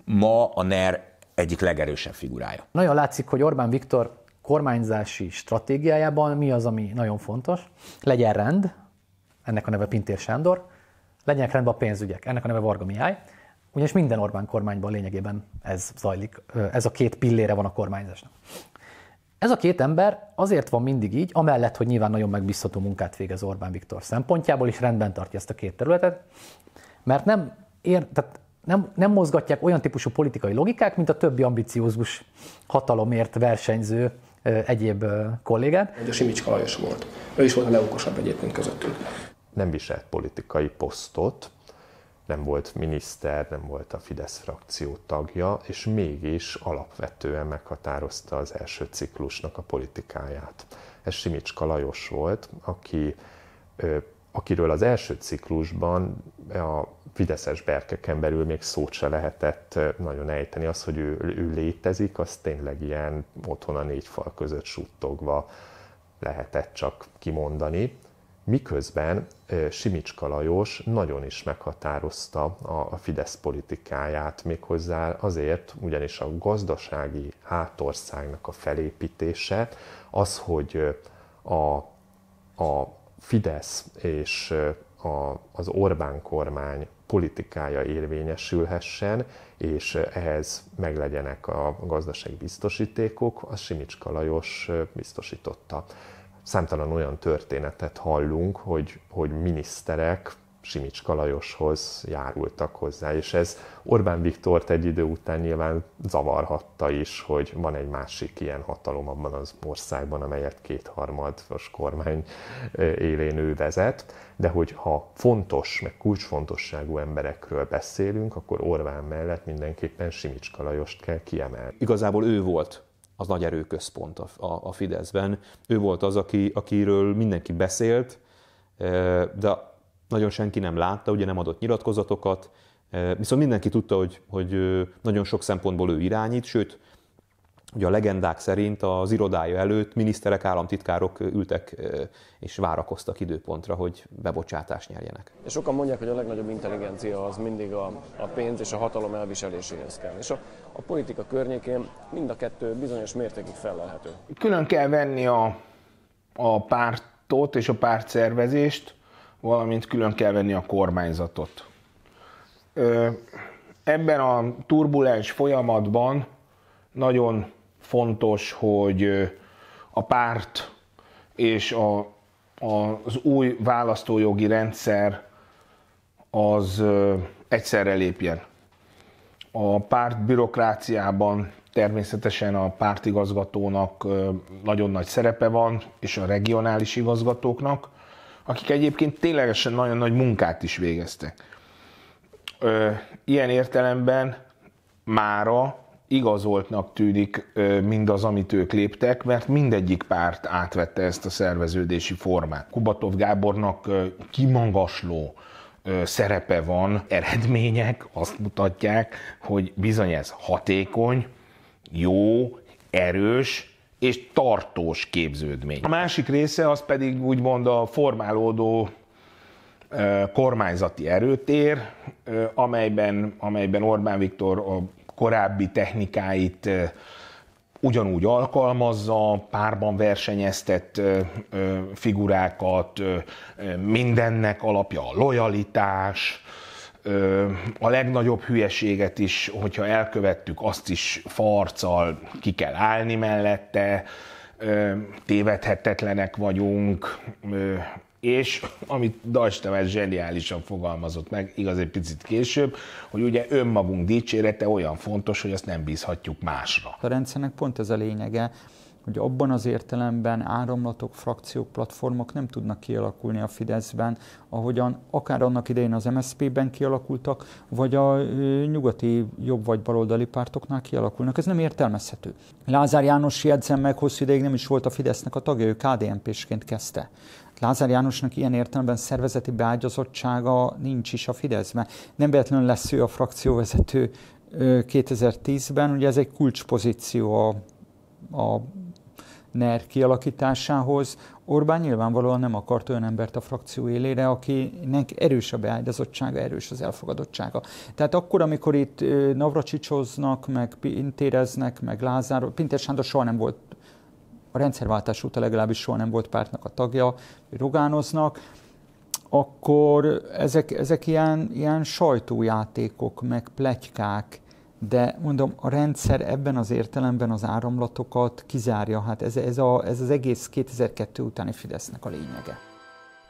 ma a NER egyik legerősebb figurája. Nagyon látszik, hogy Orbán Viktor kormányzási stratégiájában mi az, ami nagyon fontos. Legyen rend, ennek a neve Pintér Sándor, legyenek rendben a pénzügyek, ennek a neve Varga Mihály, ugyanis minden Orbán kormányban lényegében ez zajlik, ez a két pillére van a kormányzásnak. Ez a két ember azért van mindig így, amellett, hogy nyilván nagyon megbízható munkát végez Orbán Viktor szempontjából, és rendben tartja ezt a két területet, mert nem, ér, tehát nem, nem mozgatják olyan típusú politikai logikák, mint a többi ambiciózus hatalomért versenyző egyéb kollégát. A Simicska Lajos volt. Ő is volt a leukosabb egyébként közöttük. Nem viselt politikai posztot, nem volt miniszter, nem volt a Fidesz frakció tagja, és mégis alapvetően meghatározta az első ciklusnak a politikáját. Ez Simicska Lajos volt, aki, akiről az első ciklusban a fideszes berkeken belül még szót se lehetett nagyon ejteni. Az, hogy ő, ő létezik, az tényleg ilyen otthon a négy fal között suttogva lehetett csak kimondani. Miközben Simicska Lajos nagyon is meghatározta a Fidesz politikáját méghozzá azért, ugyanis a gazdasági hátországnak a felépítése, az, hogy a, a Fidesz és a, az Orbán kormány politikája érvényesülhessen, és ehhez meglegyenek a gazdasági biztosítékok, A Simicska Lajos biztosította. Számtalan olyan történetet hallunk, hogy, hogy miniszterek Simicska Lajoshoz járultak hozzá, és ez Orbán Viktort egy idő után nyilván zavarhatta is, hogy van egy másik ilyen hatalom abban az országban, amelyet kétharmados kormány élén ő vezet, de hogy ha fontos, meg kulcsfontosságú emberekről beszélünk, akkor Orbán mellett mindenképpen Simicska Lajost kell kiemelni. Igazából ő volt az nagy erőközpont a, a, a Fideszben. Ő volt az, aki, akiről mindenki beszélt, de nagyon senki nem látta, ugye nem adott nyilatkozatokat, eh, viszont mindenki tudta, hogy, hogy nagyon sok szempontból ő irányít, sőt, ugye a legendák szerint az irodája előtt miniszterek, államtitkárok ültek eh, és várakoztak időpontra, hogy bebocsátást nyerjenek. És sokan mondják, hogy a legnagyobb intelligencia az mindig a, a pénz és a hatalom elviseléséhez kell. És a, a politika környékén mind a kettő bizonyos mértékig felelhető. Külön kell venni a, a pártot és a pártszervezést, valamint külön kell venni a kormányzatot. Ebben a turbulens folyamatban nagyon fontos, hogy a párt és a, az új választójogi rendszer az egyszerre lépjen. A párt bürokráciában természetesen a pártigazgatónak nagyon nagy szerepe van, és a regionális igazgatóknak, akik egyébként ténylegesen nagyon nagy munkát is végeztek. Ö, ilyen értelemben mára igazoltnak tűnik mindaz, amit ők léptek, mert mindegyik párt átvette ezt a szerveződési formát. Kubatov Gábornak kimagasló szerepe van, eredmények azt mutatják, hogy bizony ez hatékony, jó, erős, és tartós képződmény. A másik része az pedig úgymond a formálódó kormányzati erőtér, amelyben, amelyben Orbán Viktor a korábbi technikáit ugyanúgy alkalmazza, párban versenyeztett figurákat, mindennek alapja a lojalitás, a legnagyobb hülyeséget is, hogyha elkövettük, azt is farccal ki kell állni mellette, tévedhetetlenek vagyunk, és amit Dajs Tamás zseniálisan fogalmazott meg, igaz egy picit később, hogy ugye önmagunk dicsérete olyan fontos, hogy azt nem bízhatjuk másra. A rendszernek pont ez a lényege, hogy abban az értelemben áramlatok, frakciók, platformok nem tudnak kialakulni a Fideszben, ahogyan akár annak idején az MSZP-ben kialakultak, vagy a nyugati jobb vagy baloldali pártoknál kialakulnak. Ez nem értelmezhető. Lázár János jegyzem meg, hosszú ideig nem is volt a Fidesznek a tagja, ő KDNP-sként kezdte. Lázár Jánosnak ilyen értelemben szervezeti beágyazottsága nincs is a Fideszben. Nem véletlenül lesz ő a frakcióvezető 2010-ben, ugye ez egy kulcspozíció a, a NER kialakításához. Orbán nyilvánvalóan nem akart olyan embert a frakció élére, akinek erős a beágyazottsága, erős az elfogadottsága. Tehát akkor, amikor itt Navracsicsoznak, meg Pintéreznek, meg Lázár, Pintér Sándor soha nem volt a rendszerváltás óta legalábbis soha nem volt pártnak a tagja, Rogánoznak, akkor ezek, ezek ilyen, ilyen sajtójátékok, meg plegykák, de mondom, a rendszer ebben az értelemben az áramlatokat kizárja, hát ez, ez, a, ez az egész 2002 utáni Fidesznek a lényege.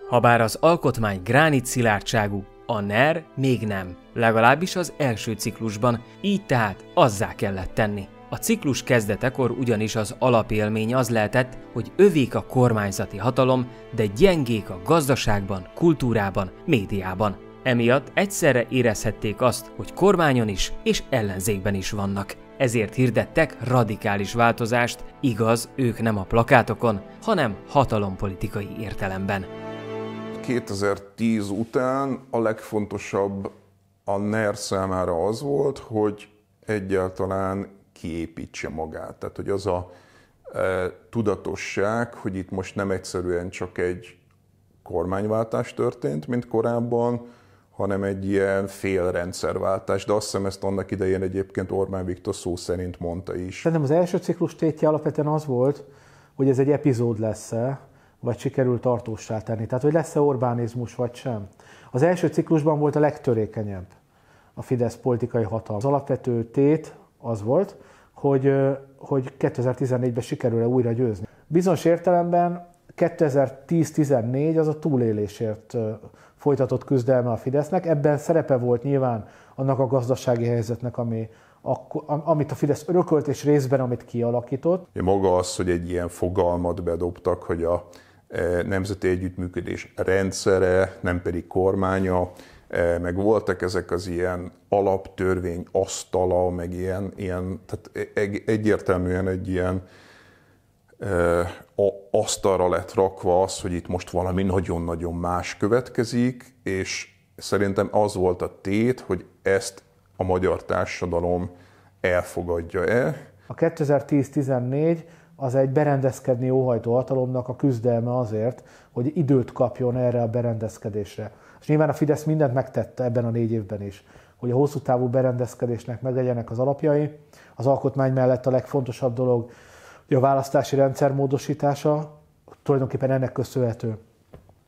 Habár az alkotmány gránit szilárdságú, a NER még nem, legalábbis az első ciklusban, így tehát azzá kellett tenni. A ciklus kezdetekor ugyanis az alapélmény az lehetett, hogy övék a kormányzati hatalom, de gyengék a gazdaságban, kultúrában, médiában. Emiatt egyszerre érezhették azt, hogy kormányon is és ellenzékben is vannak. Ezért hirdettek radikális változást, igaz, ők nem a plakátokon, hanem hatalompolitikai értelemben. 2010 után a legfontosabb a NER számára az volt, hogy egyáltalán kiépítse magát. Tehát, hogy az a e, tudatosság, hogy itt most nem egyszerűen csak egy kormányváltás történt, mint korábban, hanem egy ilyen félrendszerváltás, de azt hiszem ezt annak idején egyébként Orbán Viktor szó szerint mondta is. Szerintem az első ciklus tétje alapvetően az volt, hogy ez egy epizód lesz-e, vagy sikerül tartósá tenni. Tehát, hogy lesz-e Orbánizmus, vagy sem. Az első ciklusban volt a legtörékenyebb a Fidesz politikai hatalma. Az alapvető tét az volt, hogy, hogy 2014-ben sikerül-e újra győzni. Bizonyos értelemben 2010-14 az a túlélésért folytatott küzdelme a Fidesznek. Ebben szerepe volt nyilván annak a gazdasági helyzetnek, ami, amit a Fidesz örökölt, és részben, amit kialakított. Maga az, hogy egy ilyen fogalmat bedobtak, hogy a e, nemzeti együttműködés rendszere, nem pedig kormánya, e, meg voltak ezek az ilyen alaptörvény asztala, meg ilyen, ilyen tehát e, egyértelműen egy ilyen a, asztalra lett rakva az, hogy itt most valami nagyon-nagyon más következik, és szerintem az volt a tét, hogy ezt a magyar társadalom elfogadja-e. A 2010-14 az egy berendezkedni óhajtó hatalomnak a küzdelme azért, hogy időt kapjon erre a berendezkedésre. És nyilván a Fidesz mindent megtette ebben a négy évben is, hogy a hosszú távú berendezkedésnek meglegyenek az alapjai. Az alkotmány mellett a legfontosabb dolog a választási rendszer módosítása tulajdonképpen ennek köszönhető.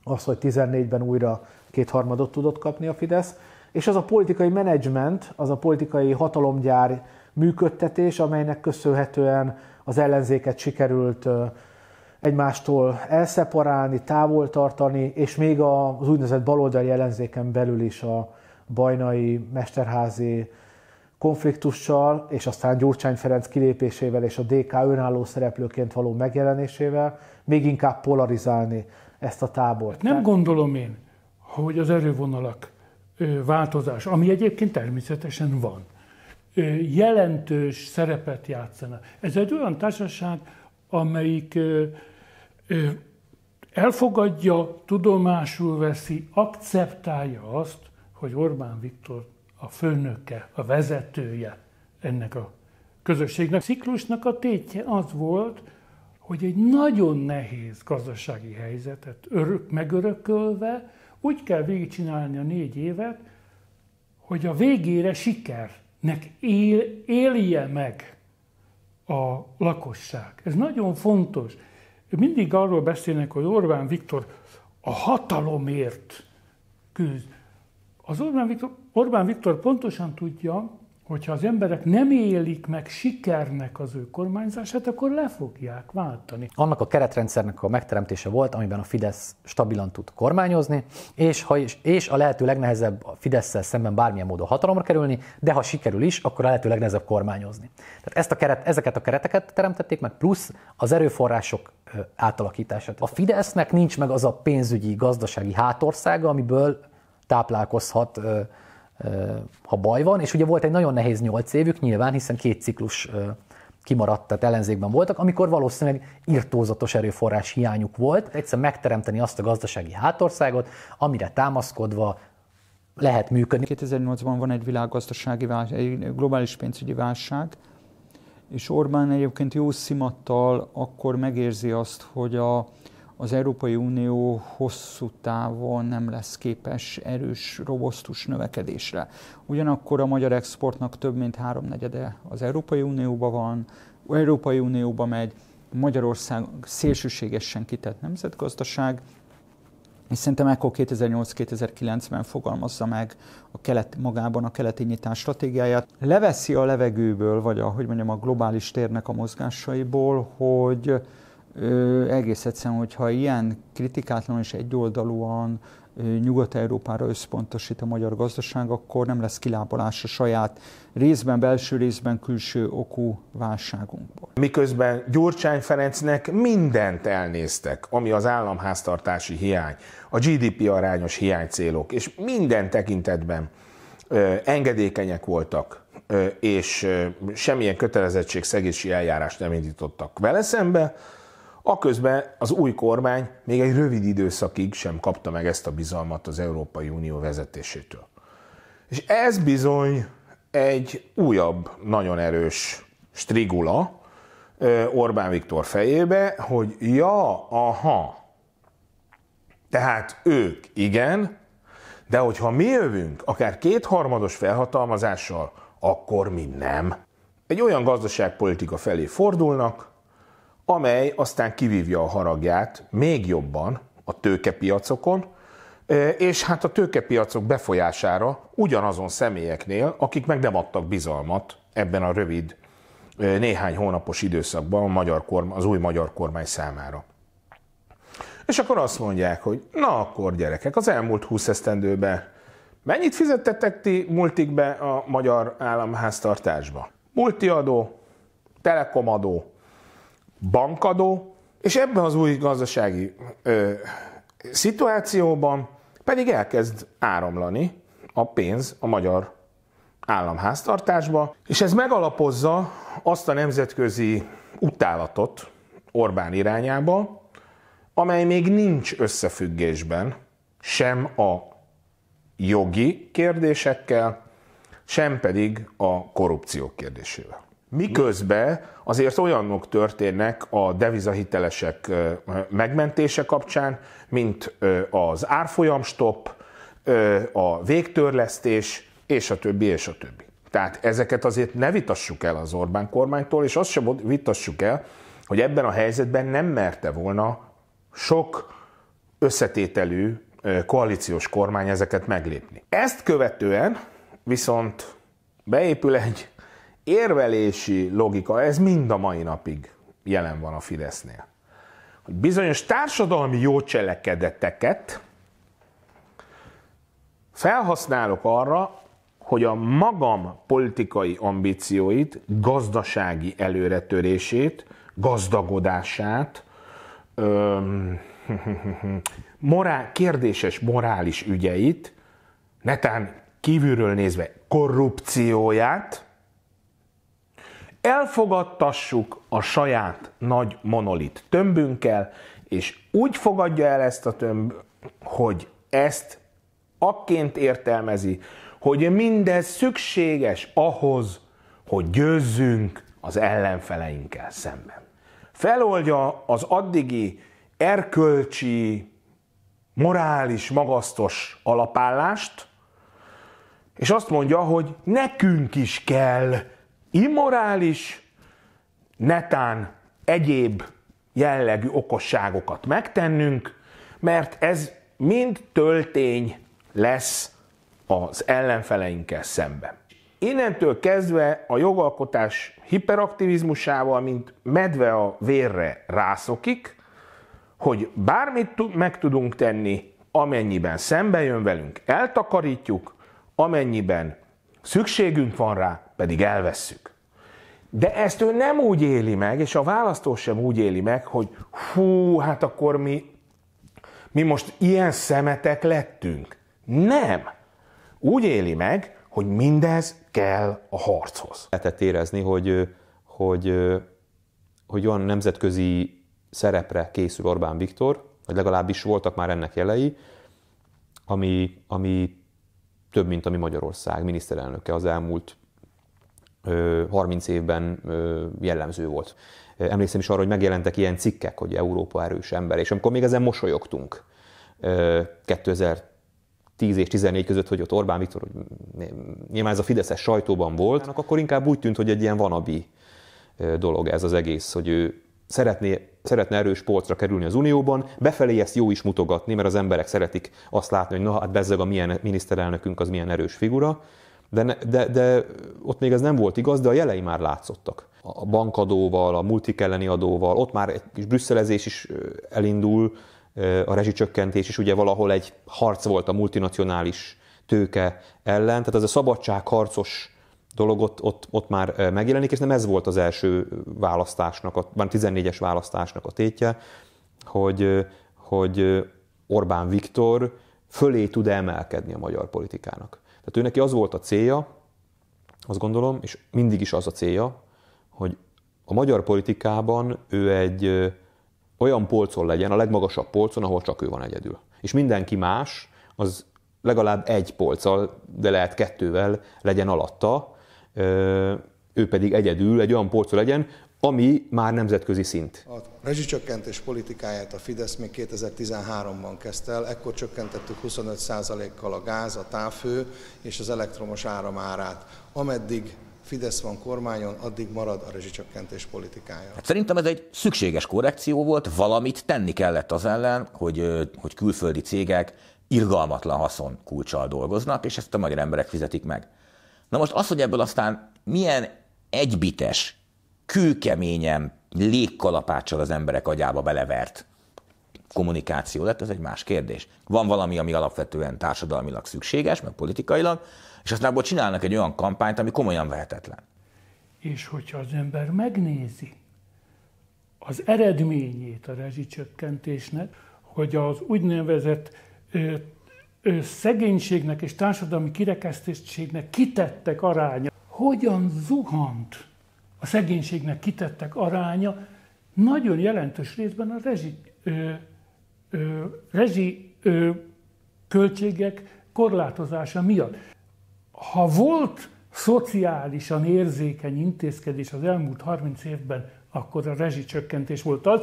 Az, hogy 14-ben újra kétharmadot tudott kapni a Fidesz, és az a politikai menedzsment, az a politikai hatalomgyár működtetés, amelynek köszönhetően az ellenzéket sikerült egymástól elszeparálni, távol tartani, és még az úgynevezett baloldali ellenzéken belül is a bajnai, mesterházi, konfliktussal, és aztán Gyurcsány Ferenc kilépésével és a DK önálló szereplőként való megjelenésével még inkább polarizálni ezt a tábort. Hát nem gondolom én, hogy az erővonalak változás, ami egyébként természetesen van, jelentős szerepet játszana. Ez egy olyan társaság, amelyik elfogadja, tudomásul veszi, akceptálja azt, hogy Orbán Viktor a főnöke, a vezetője ennek a közösségnek. A ciklusnak a tétje az volt, hogy egy nagyon nehéz gazdasági helyzetet örök, megörökölve úgy kell végigcsinálni a négy évet, hogy a végére sikernek él, élje meg a lakosság. Ez nagyon fontos. Mindig arról beszélnek, hogy Orbán Viktor a hatalomért küzd. Az Orbán Viktor, Orbán Viktor pontosan tudja, hogyha az emberek nem élik meg sikernek az ő kormányzását, akkor le fogják váltani. Annak a keretrendszernek a megteremtése volt, amiben a Fidesz stabilan tud kormányozni, és, ha is, és a lehető legnehezebb a fidesz szemben bármilyen módon hatalomra kerülni, de ha sikerül is, akkor a lehető legnehezebb kormányozni. Tehát ezt a keret, ezeket a kereteket teremtették meg, plusz az erőforrások átalakítását. A Fidesznek nincs meg az a pénzügyi, gazdasági hátországa, amiből táplálkozhat, ha baj van, és ugye volt egy nagyon nehéz nyolc évük nyilván, hiszen két ciklus kimaradt, tehát ellenzékben voltak, amikor valószínűleg irtózatos erőforrás hiányuk volt. Egyszer megteremteni azt a gazdasági hátországot, amire támaszkodva lehet működni. 2008-ban van egy világgazdasági válság, egy globális pénzügyi válság, és Orbán egyébként jó szimattal akkor megérzi azt, hogy a az Európai Unió hosszú távon nem lesz képes erős, robosztus növekedésre. Ugyanakkor a magyar exportnak több mint háromnegyede az Európai Unióba van, Európai Unióba megy, Magyarország szélsőségesen kitett nemzetgazdaság, és szerintem ekkor 2008-2009-ben fogalmazza meg a kelet, magában a keleti nyitás stratégiáját. Leveszi a levegőből, vagy ahogy mondjam, a globális térnek a mozgásaiból, hogy ö, egész egyszerűen, hogyha ilyen kritikátlan és egyoldalúan Nyugat-Európára összpontosít a magyar gazdaság, akkor nem lesz kilábalás a saját részben belső, részben külső okú válságunkból. Miközben Gyurcsány Ferencnek mindent elnéztek, ami az államháztartási hiány, a GDP arányos hiánycélok, és minden tekintetben ö, engedékenyek voltak, ö, és ö, semmilyen szegési eljárást nem indítottak vele szembe, Aközben az új kormány még egy rövid időszakig sem kapta meg ezt a bizalmat az Európai Unió vezetésétől. És ez bizony egy újabb, nagyon erős strigula Orbán Viktor fejébe, hogy ja, aha, tehát ők igen, de hogyha mi jövünk, akár kétharmados felhatalmazással, akkor mi nem. Egy olyan gazdaságpolitika felé fordulnak, amely aztán kivívja a haragját még jobban a tőkepiacokon, és hát a tőkepiacok befolyására ugyanazon személyeknél, akik meg nem adtak bizalmat ebben a rövid néhány hónapos időszakban a magyar kormány az új magyar kormány számára. És akkor azt mondják, hogy na akkor gyerekek, az elmúlt 20 esztendőben mennyit fizettetek ti multikbe a magyar államháztartásba? Multiadó, telekomadó, bankadó, és ebben az új gazdasági ö, szituációban pedig elkezd áramlani a pénz a magyar államháztartásba, és ez megalapozza azt a nemzetközi utálatot Orbán irányába, amely még nincs összefüggésben sem a jogi kérdésekkel, sem pedig a korrupció kérdésével. Miközben azért olyanok történnek a devizahitelesek megmentése kapcsán, mint az árfolyamstopp, a végtörlesztés, és a többi, és a többi. Tehát ezeket azért ne vitassuk el az Orbán kormánytól, és azt sem vitassuk el, hogy ebben a helyzetben nem merte volna sok összetételű koalíciós kormány ezeket meglépni. Ezt követően viszont beépül egy érvelési logika, ez mind a mai napig jelen van a Fidesznél. Hogy bizonyos társadalmi jó cselekedeteket felhasználok arra, hogy a magam politikai ambícióit, gazdasági előretörését, gazdagodását, öm, morál, kérdéses morális ügyeit, netán kívülről nézve korrupcióját, elfogadtassuk a saját nagy monolit tömbünkkel, és úgy fogadja el ezt a tömb, hogy ezt akként értelmezi, hogy mindez szükséges ahhoz, hogy győzzünk az ellenfeleinkkel szemben. Feloldja az addigi erkölcsi, morális, magasztos alapállást, és azt mondja, hogy nekünk is kell immorális, netán egyéb jellegű okosságokat megtennünk, mert ez mind töltény lesz az ellenfeleinkkel szemben. Innentől kezdve a jogalkotás hiperaktivizmusával, mint medve a vérre rászokik, hogy bármit meg tudunk tenni, amennyiben szembe jön velünk, eltakarítjuk, amennyiben szükségünk van rá, pedig elvesszük. De ezt ő nem úgy éli meg, és a választó sem úgy éli meg, hogy hú, hát akkor mi, mi most ilyen szemetek lettünk. Nem. Úgy éli meg, hogy mindez kell a harchoz. Lehetett érezni, hogy, hogy, hogy olyan nemzetközi szerepre készül Orbán Viktor, vagy legalábbis voltak már ennek jelei, ami, ami több, mint ami Magyarország miniszterelnöke az elmúlt 30 évben jellemző volt. Emlékszem is arra, hogy megjelentek ilyen cikkek, hogy Európa erős ember, és amikor még ezen mosolyogtunk 2010 és 14 között, hogy ott Orbán Viktor, hogy nyilván ez a Fideszes sajtóban volt, akkor inkább úgy tűnt, hogy egy ilyen vanabi dolog ez az egész, hogy ő szeretné, szeretne erős polcra kerülni az Unióban, befelé ezt jó is mutogatni, mert az emberek szeretik azt látni, hogy na hát bezzeg a milyen miniszterelnökünk az milyen erős figura, de, ne, de, de ott még ez nem volt igaz, de a jelei már látszottak. A bankadóval, a multik elleni adóval, ott már egy kis brüsszelezés is elindul, a rezsicsökkentés is ugye valahol egy harc volt a multinacionális tőke ellen, tehát ez a szabadságharcos dolog ott, ott, ott már megjelenik, és nem ez volt az első választásnak, a, már 14-es választásnak a tétje, hogy, hogy Orbán Viktor fölé tud emelkedni a magyar politikának. Tehát ő neki az volt a célja, azt gondolom, és mindig is az a célja, hogy a magyar politikában ő egy olyan polcon legyen, a legmagasabb polcon, ahol csak ő van egyedül. És mindenki más, az legalább egy polccal, de lehet kettővel legyen alatta, ő pedig egyedül egy olyan polcon legyen, ami már nemzetközi szint. A rezsicsökkentés politikáját a Fidesz még 2013-ban kezdte el, ekkor csökkentettük 25%-kal a gáz, a távhő és az elektromos áram árát. Ameddig Fidesz van kormányon, addig marad a rezsicsökkentés politikája. Hát szerintem ez egy szükséges korrekció volt, valamit tenni kellett az ellen, hogy, hogy külföldi cégek irgalmatlan haszon kulcsal dolgoznak, és ezt a magyar emberek fizetik meg. Na most az, hogy ebből aztán milyen egybites kőkeményen légkalapáccsal az emberek agyába belevert kommunikáció lett, ez egy más kérdés. Van valami, ami alapvetően társadalmilag szükséges, meg politikailag, és aztán abból csinálnak egy olyan kampányt, ami komolyan vehetetlen. És hogyha az ember megnézi az eredményét a rezsicsökkentésnek, hogy az úgynevezett ö, ö, szegénységnek és társadalmi kirekesztettségnek kitettek aránya hogyan zuhant a szegénységnek kitettek aránya nagyon jelentős részben a rezsi, ö, ö, rezsi ö, költségek korlátozása miatt. Ha volt szociálisan érzékeny intézkedés az elmúlt 30 évben, akkor a csökkentés volt az,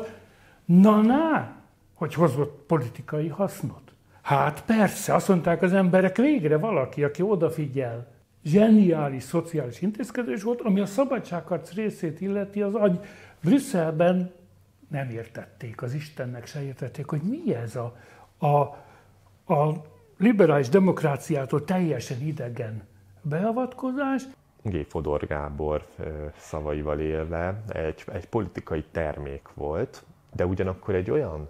na na, hogy hozott politikai hasznot. Hát persze, azt mondták az emberek, végre valaki, aki odafigyel zseniális szociális intézkedés volt, ami a szabadságharc részét illeti az agy. Brüsszelben nem értették, az Istennek se értették, hogy mi ez a, a, a liberális demokráciától teljesen idegen beavatkozás. G. Fodor Gábor szavaival élve egy, egy politikai termék volt, de ugyanakkor egy olyan,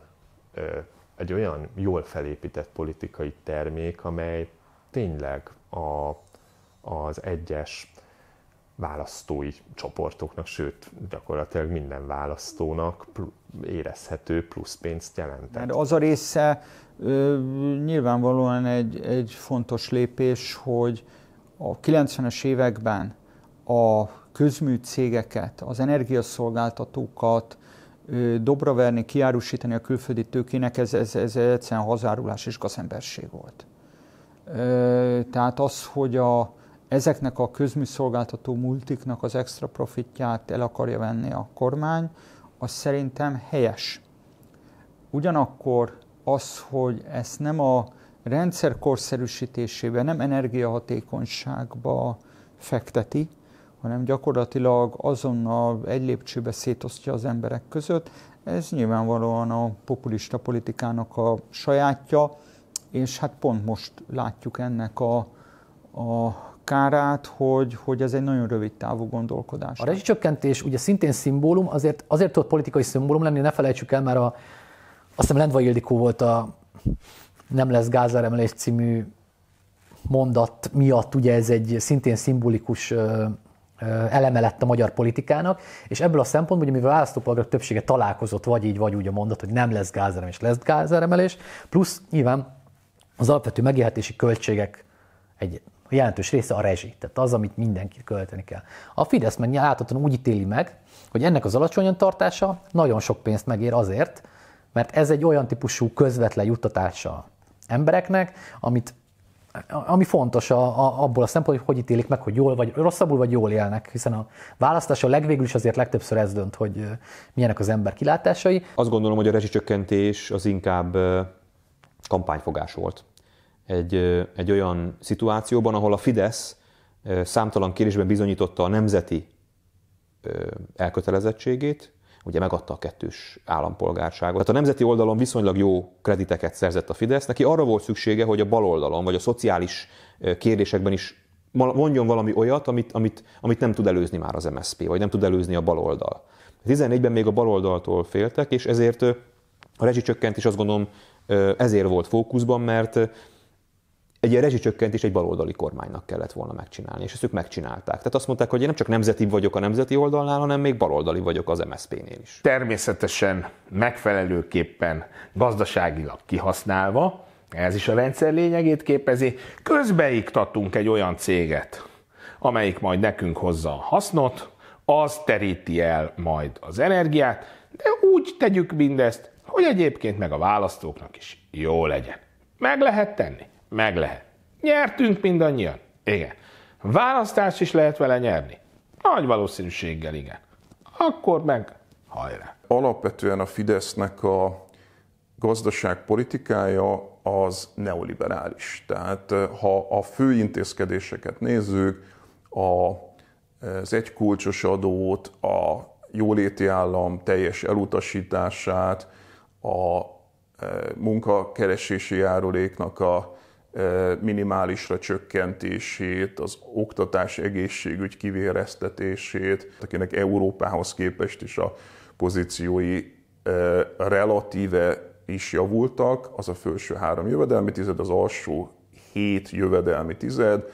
egy olyan jól felépített politikai termék, amely tényleg a az egyes választói csoportoknak, sőt, gyakorlatilag minden választónak érezhető plusz pénzt jelentett. De az a része ö, nyilvánvalóan egy, egy fontos lépés, hogy a 90-es években a közműcégeket, az energiaszolgáltatókat ö, dobra verni, kiárusítani a külföldi tőkének, ez, ez, ez egyszerűen hazárulás és gazemberség volt. Ö, tehát az, hogy a ezeknek a közműszolgáltató multiknak az extra profitját el akarja venni a kormány, az szerintem helyes. Ugyanakkor az, hogy ezt nem a rendszer korszerűsítésébe, nem energiahatékonyságba fekteti, hanem gyakorlatilag azonnal egy lépcsőbe szétosztja az emberek között. Ez nyilvánvalóan a populista politikának a sajátja, és hát pont most látjuk ennek a, a kárát, hogy, hogy ez egy nagyon rövid távú gondolkodás. A rezsicsökkentés ugye szintén szimbólum, azért, azért tudott politikai szimbólum lenni, ne felejtsük el, mert a, azt hiszem Lendvai Ildikó volt a Nem lesz gázáremelés című mondat miatt, ugye ez egy szintén szimbolikus eleme lett a magyar politikának, és ebből a szempontból, hogy mivel a választópolgárok többsége találkozott, vagy így, vagy úgy a mondat, hogy nem lesz gázáremelés, lesz gázáremelés, plusz nyilván az alapvető megélhetési költségek egy a jelentős része a rezsi, tehát az, amit mindenki költeni kell. A Fidesz meg láthatóan úgy ítéli meg, hogy ennek az alacsonyan tartása nagyon sok pénzt megér azért, mert ez egy olyan típusú közvetlen juttatása embereknek, amit ami fontos a, a, abból a szempontból, hogy hogy ítélik meg, hogy jól vagy rosszabbul, vagy jól élnek, hiszen a a legvégül is azért legtöbbször ez dönt, hogy milyenek az ember kilátásai. Azt gondolom, hogy a rezsicsökkentés az inkább kampányfogás volt egy, egy olyan szituációban, ahol a Fidesz számtalan kérdésben bizonyította a nemzeti elkötelezettségét, ugye megadta a kettős állampolgárságot. Tehát a nemzeti oldalon viszonylag jó krediteket szerzett a Fidesz, neki arra volt szüksége, hogy a bal oldalon, vagy a szociális kérdésekben is mondjon valami olyat, amit, amit, amit nem tud előzni már az MSZP, vagy nem tud előzni a baloldal. 14-ben még a baloldaltól féltek, és ezért a is azt gondolom ezért volt fókuszban, mert egy ilyen rezsicsökkentés egy baloldali kormánynak kellett volna megcsinálni, és ezt ők megcsinálták. Tehát azt mondták, hogy én nem csak nemzeti vagyok a nemzeti oldalnál, hanem még baloldali vagyok az MSZP-nél is. Természetesen megfelelőképpen gazdaságilag kihasználva, ez is a rendszer lényegét képezi, közbeiktatunk egy olyan céget, amelyik majd nekünk hozza a hasznot, az teríti el majd az energiát, de úgy tegyük mindezt, hogy egyébként meg a választóknak is jó legyen. Meg lehet tenni. Meg lehet. Nyertünk mindannyian. Igen. Választást is lehet vele nyerni. Nagy valószínűséggel igen. Akkor meg hajrá. Alapvetően a Fidesznek a gazdaságpolitikája az neoliberális. Tehát eh, ha a fő intézkedéseket nézzük, az egykulcsos adót, a jóléti állam teljes elutasítását, a eh, munkakeresési járuléknak a minimálisra csökkentését, az oktatás egészségügy kivéreztetését, akinek Európához képest is a pozíciói relatíve is javultak, az a felső három jövedelmi tized, az alsó hét jövedelmi tized,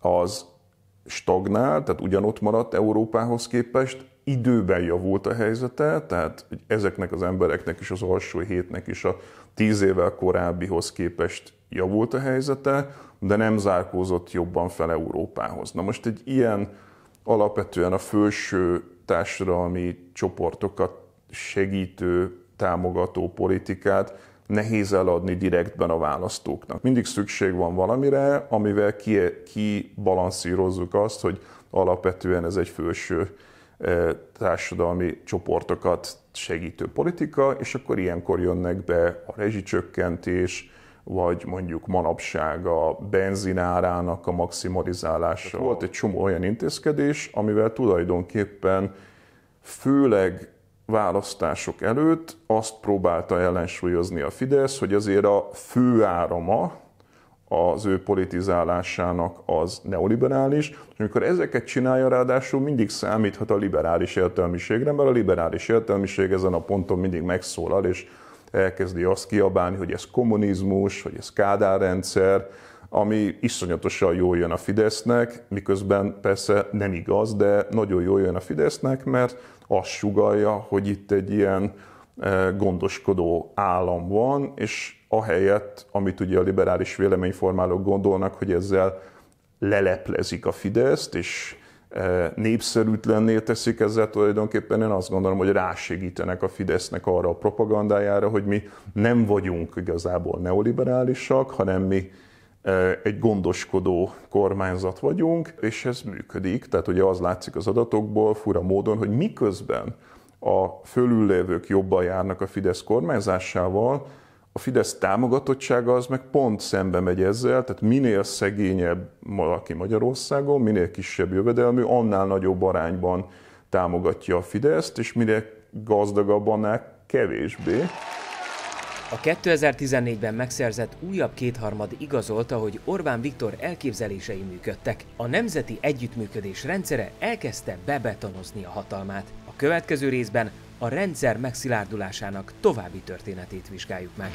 az stagnál, tehát ugyanott maradt Európához képest, időben javult a helyzete, tehát hogy ezeknek az embereknek is, az alsó hétnek is a tíz évvel korábbihoz képest javult a helyzete, de nem zárkózott jobban fel Európához. Na most egy ilyen alapvetően a felső társadalmi csoportokat segítő, támogató politikát nehéz eladni direktben a választóknak. Mindig szükség van valamire, amivel kibalanszírozzuk azt, hogy alapvetően ez egy felső társadalmi csoportokat segítő politika, és akkor ilyenkor jönnek be a rezsicsökkentés, vagy mondjuk manapság a benzinárának a maximalizálása. Tehát volt egy csomó olyan intézkedés, amivel tulajdonképpen főleg választások előtt azt próbálta ellensúlyozni a Fidesz, hogy azért a fő árama az ő politizálásának az neoliberális, és amikor ezeket csinálja, ráadásul mindig számíthat a liberális értelmiségre, mert a liberális értelmiség ezen a ponton mindig megszólal, és elkezdi azt kiabálni, hogy ez kommunizmus, hogy ez kádárrendszer, ami iszonyatosan jól jön a Fidesznek, miközben persze nem igaz, de nagyon jól jön a Fidesznek, mert azt sugalja, hogy itt egy ilyen gondoskodó állam van, és ahelyett, amit ugye a liberális véleményformálók gondolnak, hogy ezzel leleplezik a Fideszt, és népszerűtlenné teszik ezzel tulajdonképpen, én azt gondolom, hogy rásegítenek a Fidesznek arra a propagandájára, hogy mi nem vagyunk igazából neoliberálisak, hanem mi egy gondoskodó kormányzat vagyunk, és ez működik. Tehát ugye az látszik az adatokból fura módon, hogy miközben a fölüllévők jobban járnak a Fidesz kormányzásával, a Fidesz támogatottsága az meg pont szembe megy ezzel, tehát minél szegényebb valaki Magyarországon, minél kisebb jövedelmű, annál nagyobb arányban támogatja a Fideszt, és minél gazdagabb, annál kevésbé. A 2014-ben megszerzett újabb kétharmad igazolta, hogy Orbán Viktor elképzelései működtek. A nemzeti együttműködés rendszere elkezdte bebetonozni a hatalmát következő részben a rendszer megszilárdulásának további történetét vizsgáljuk meg.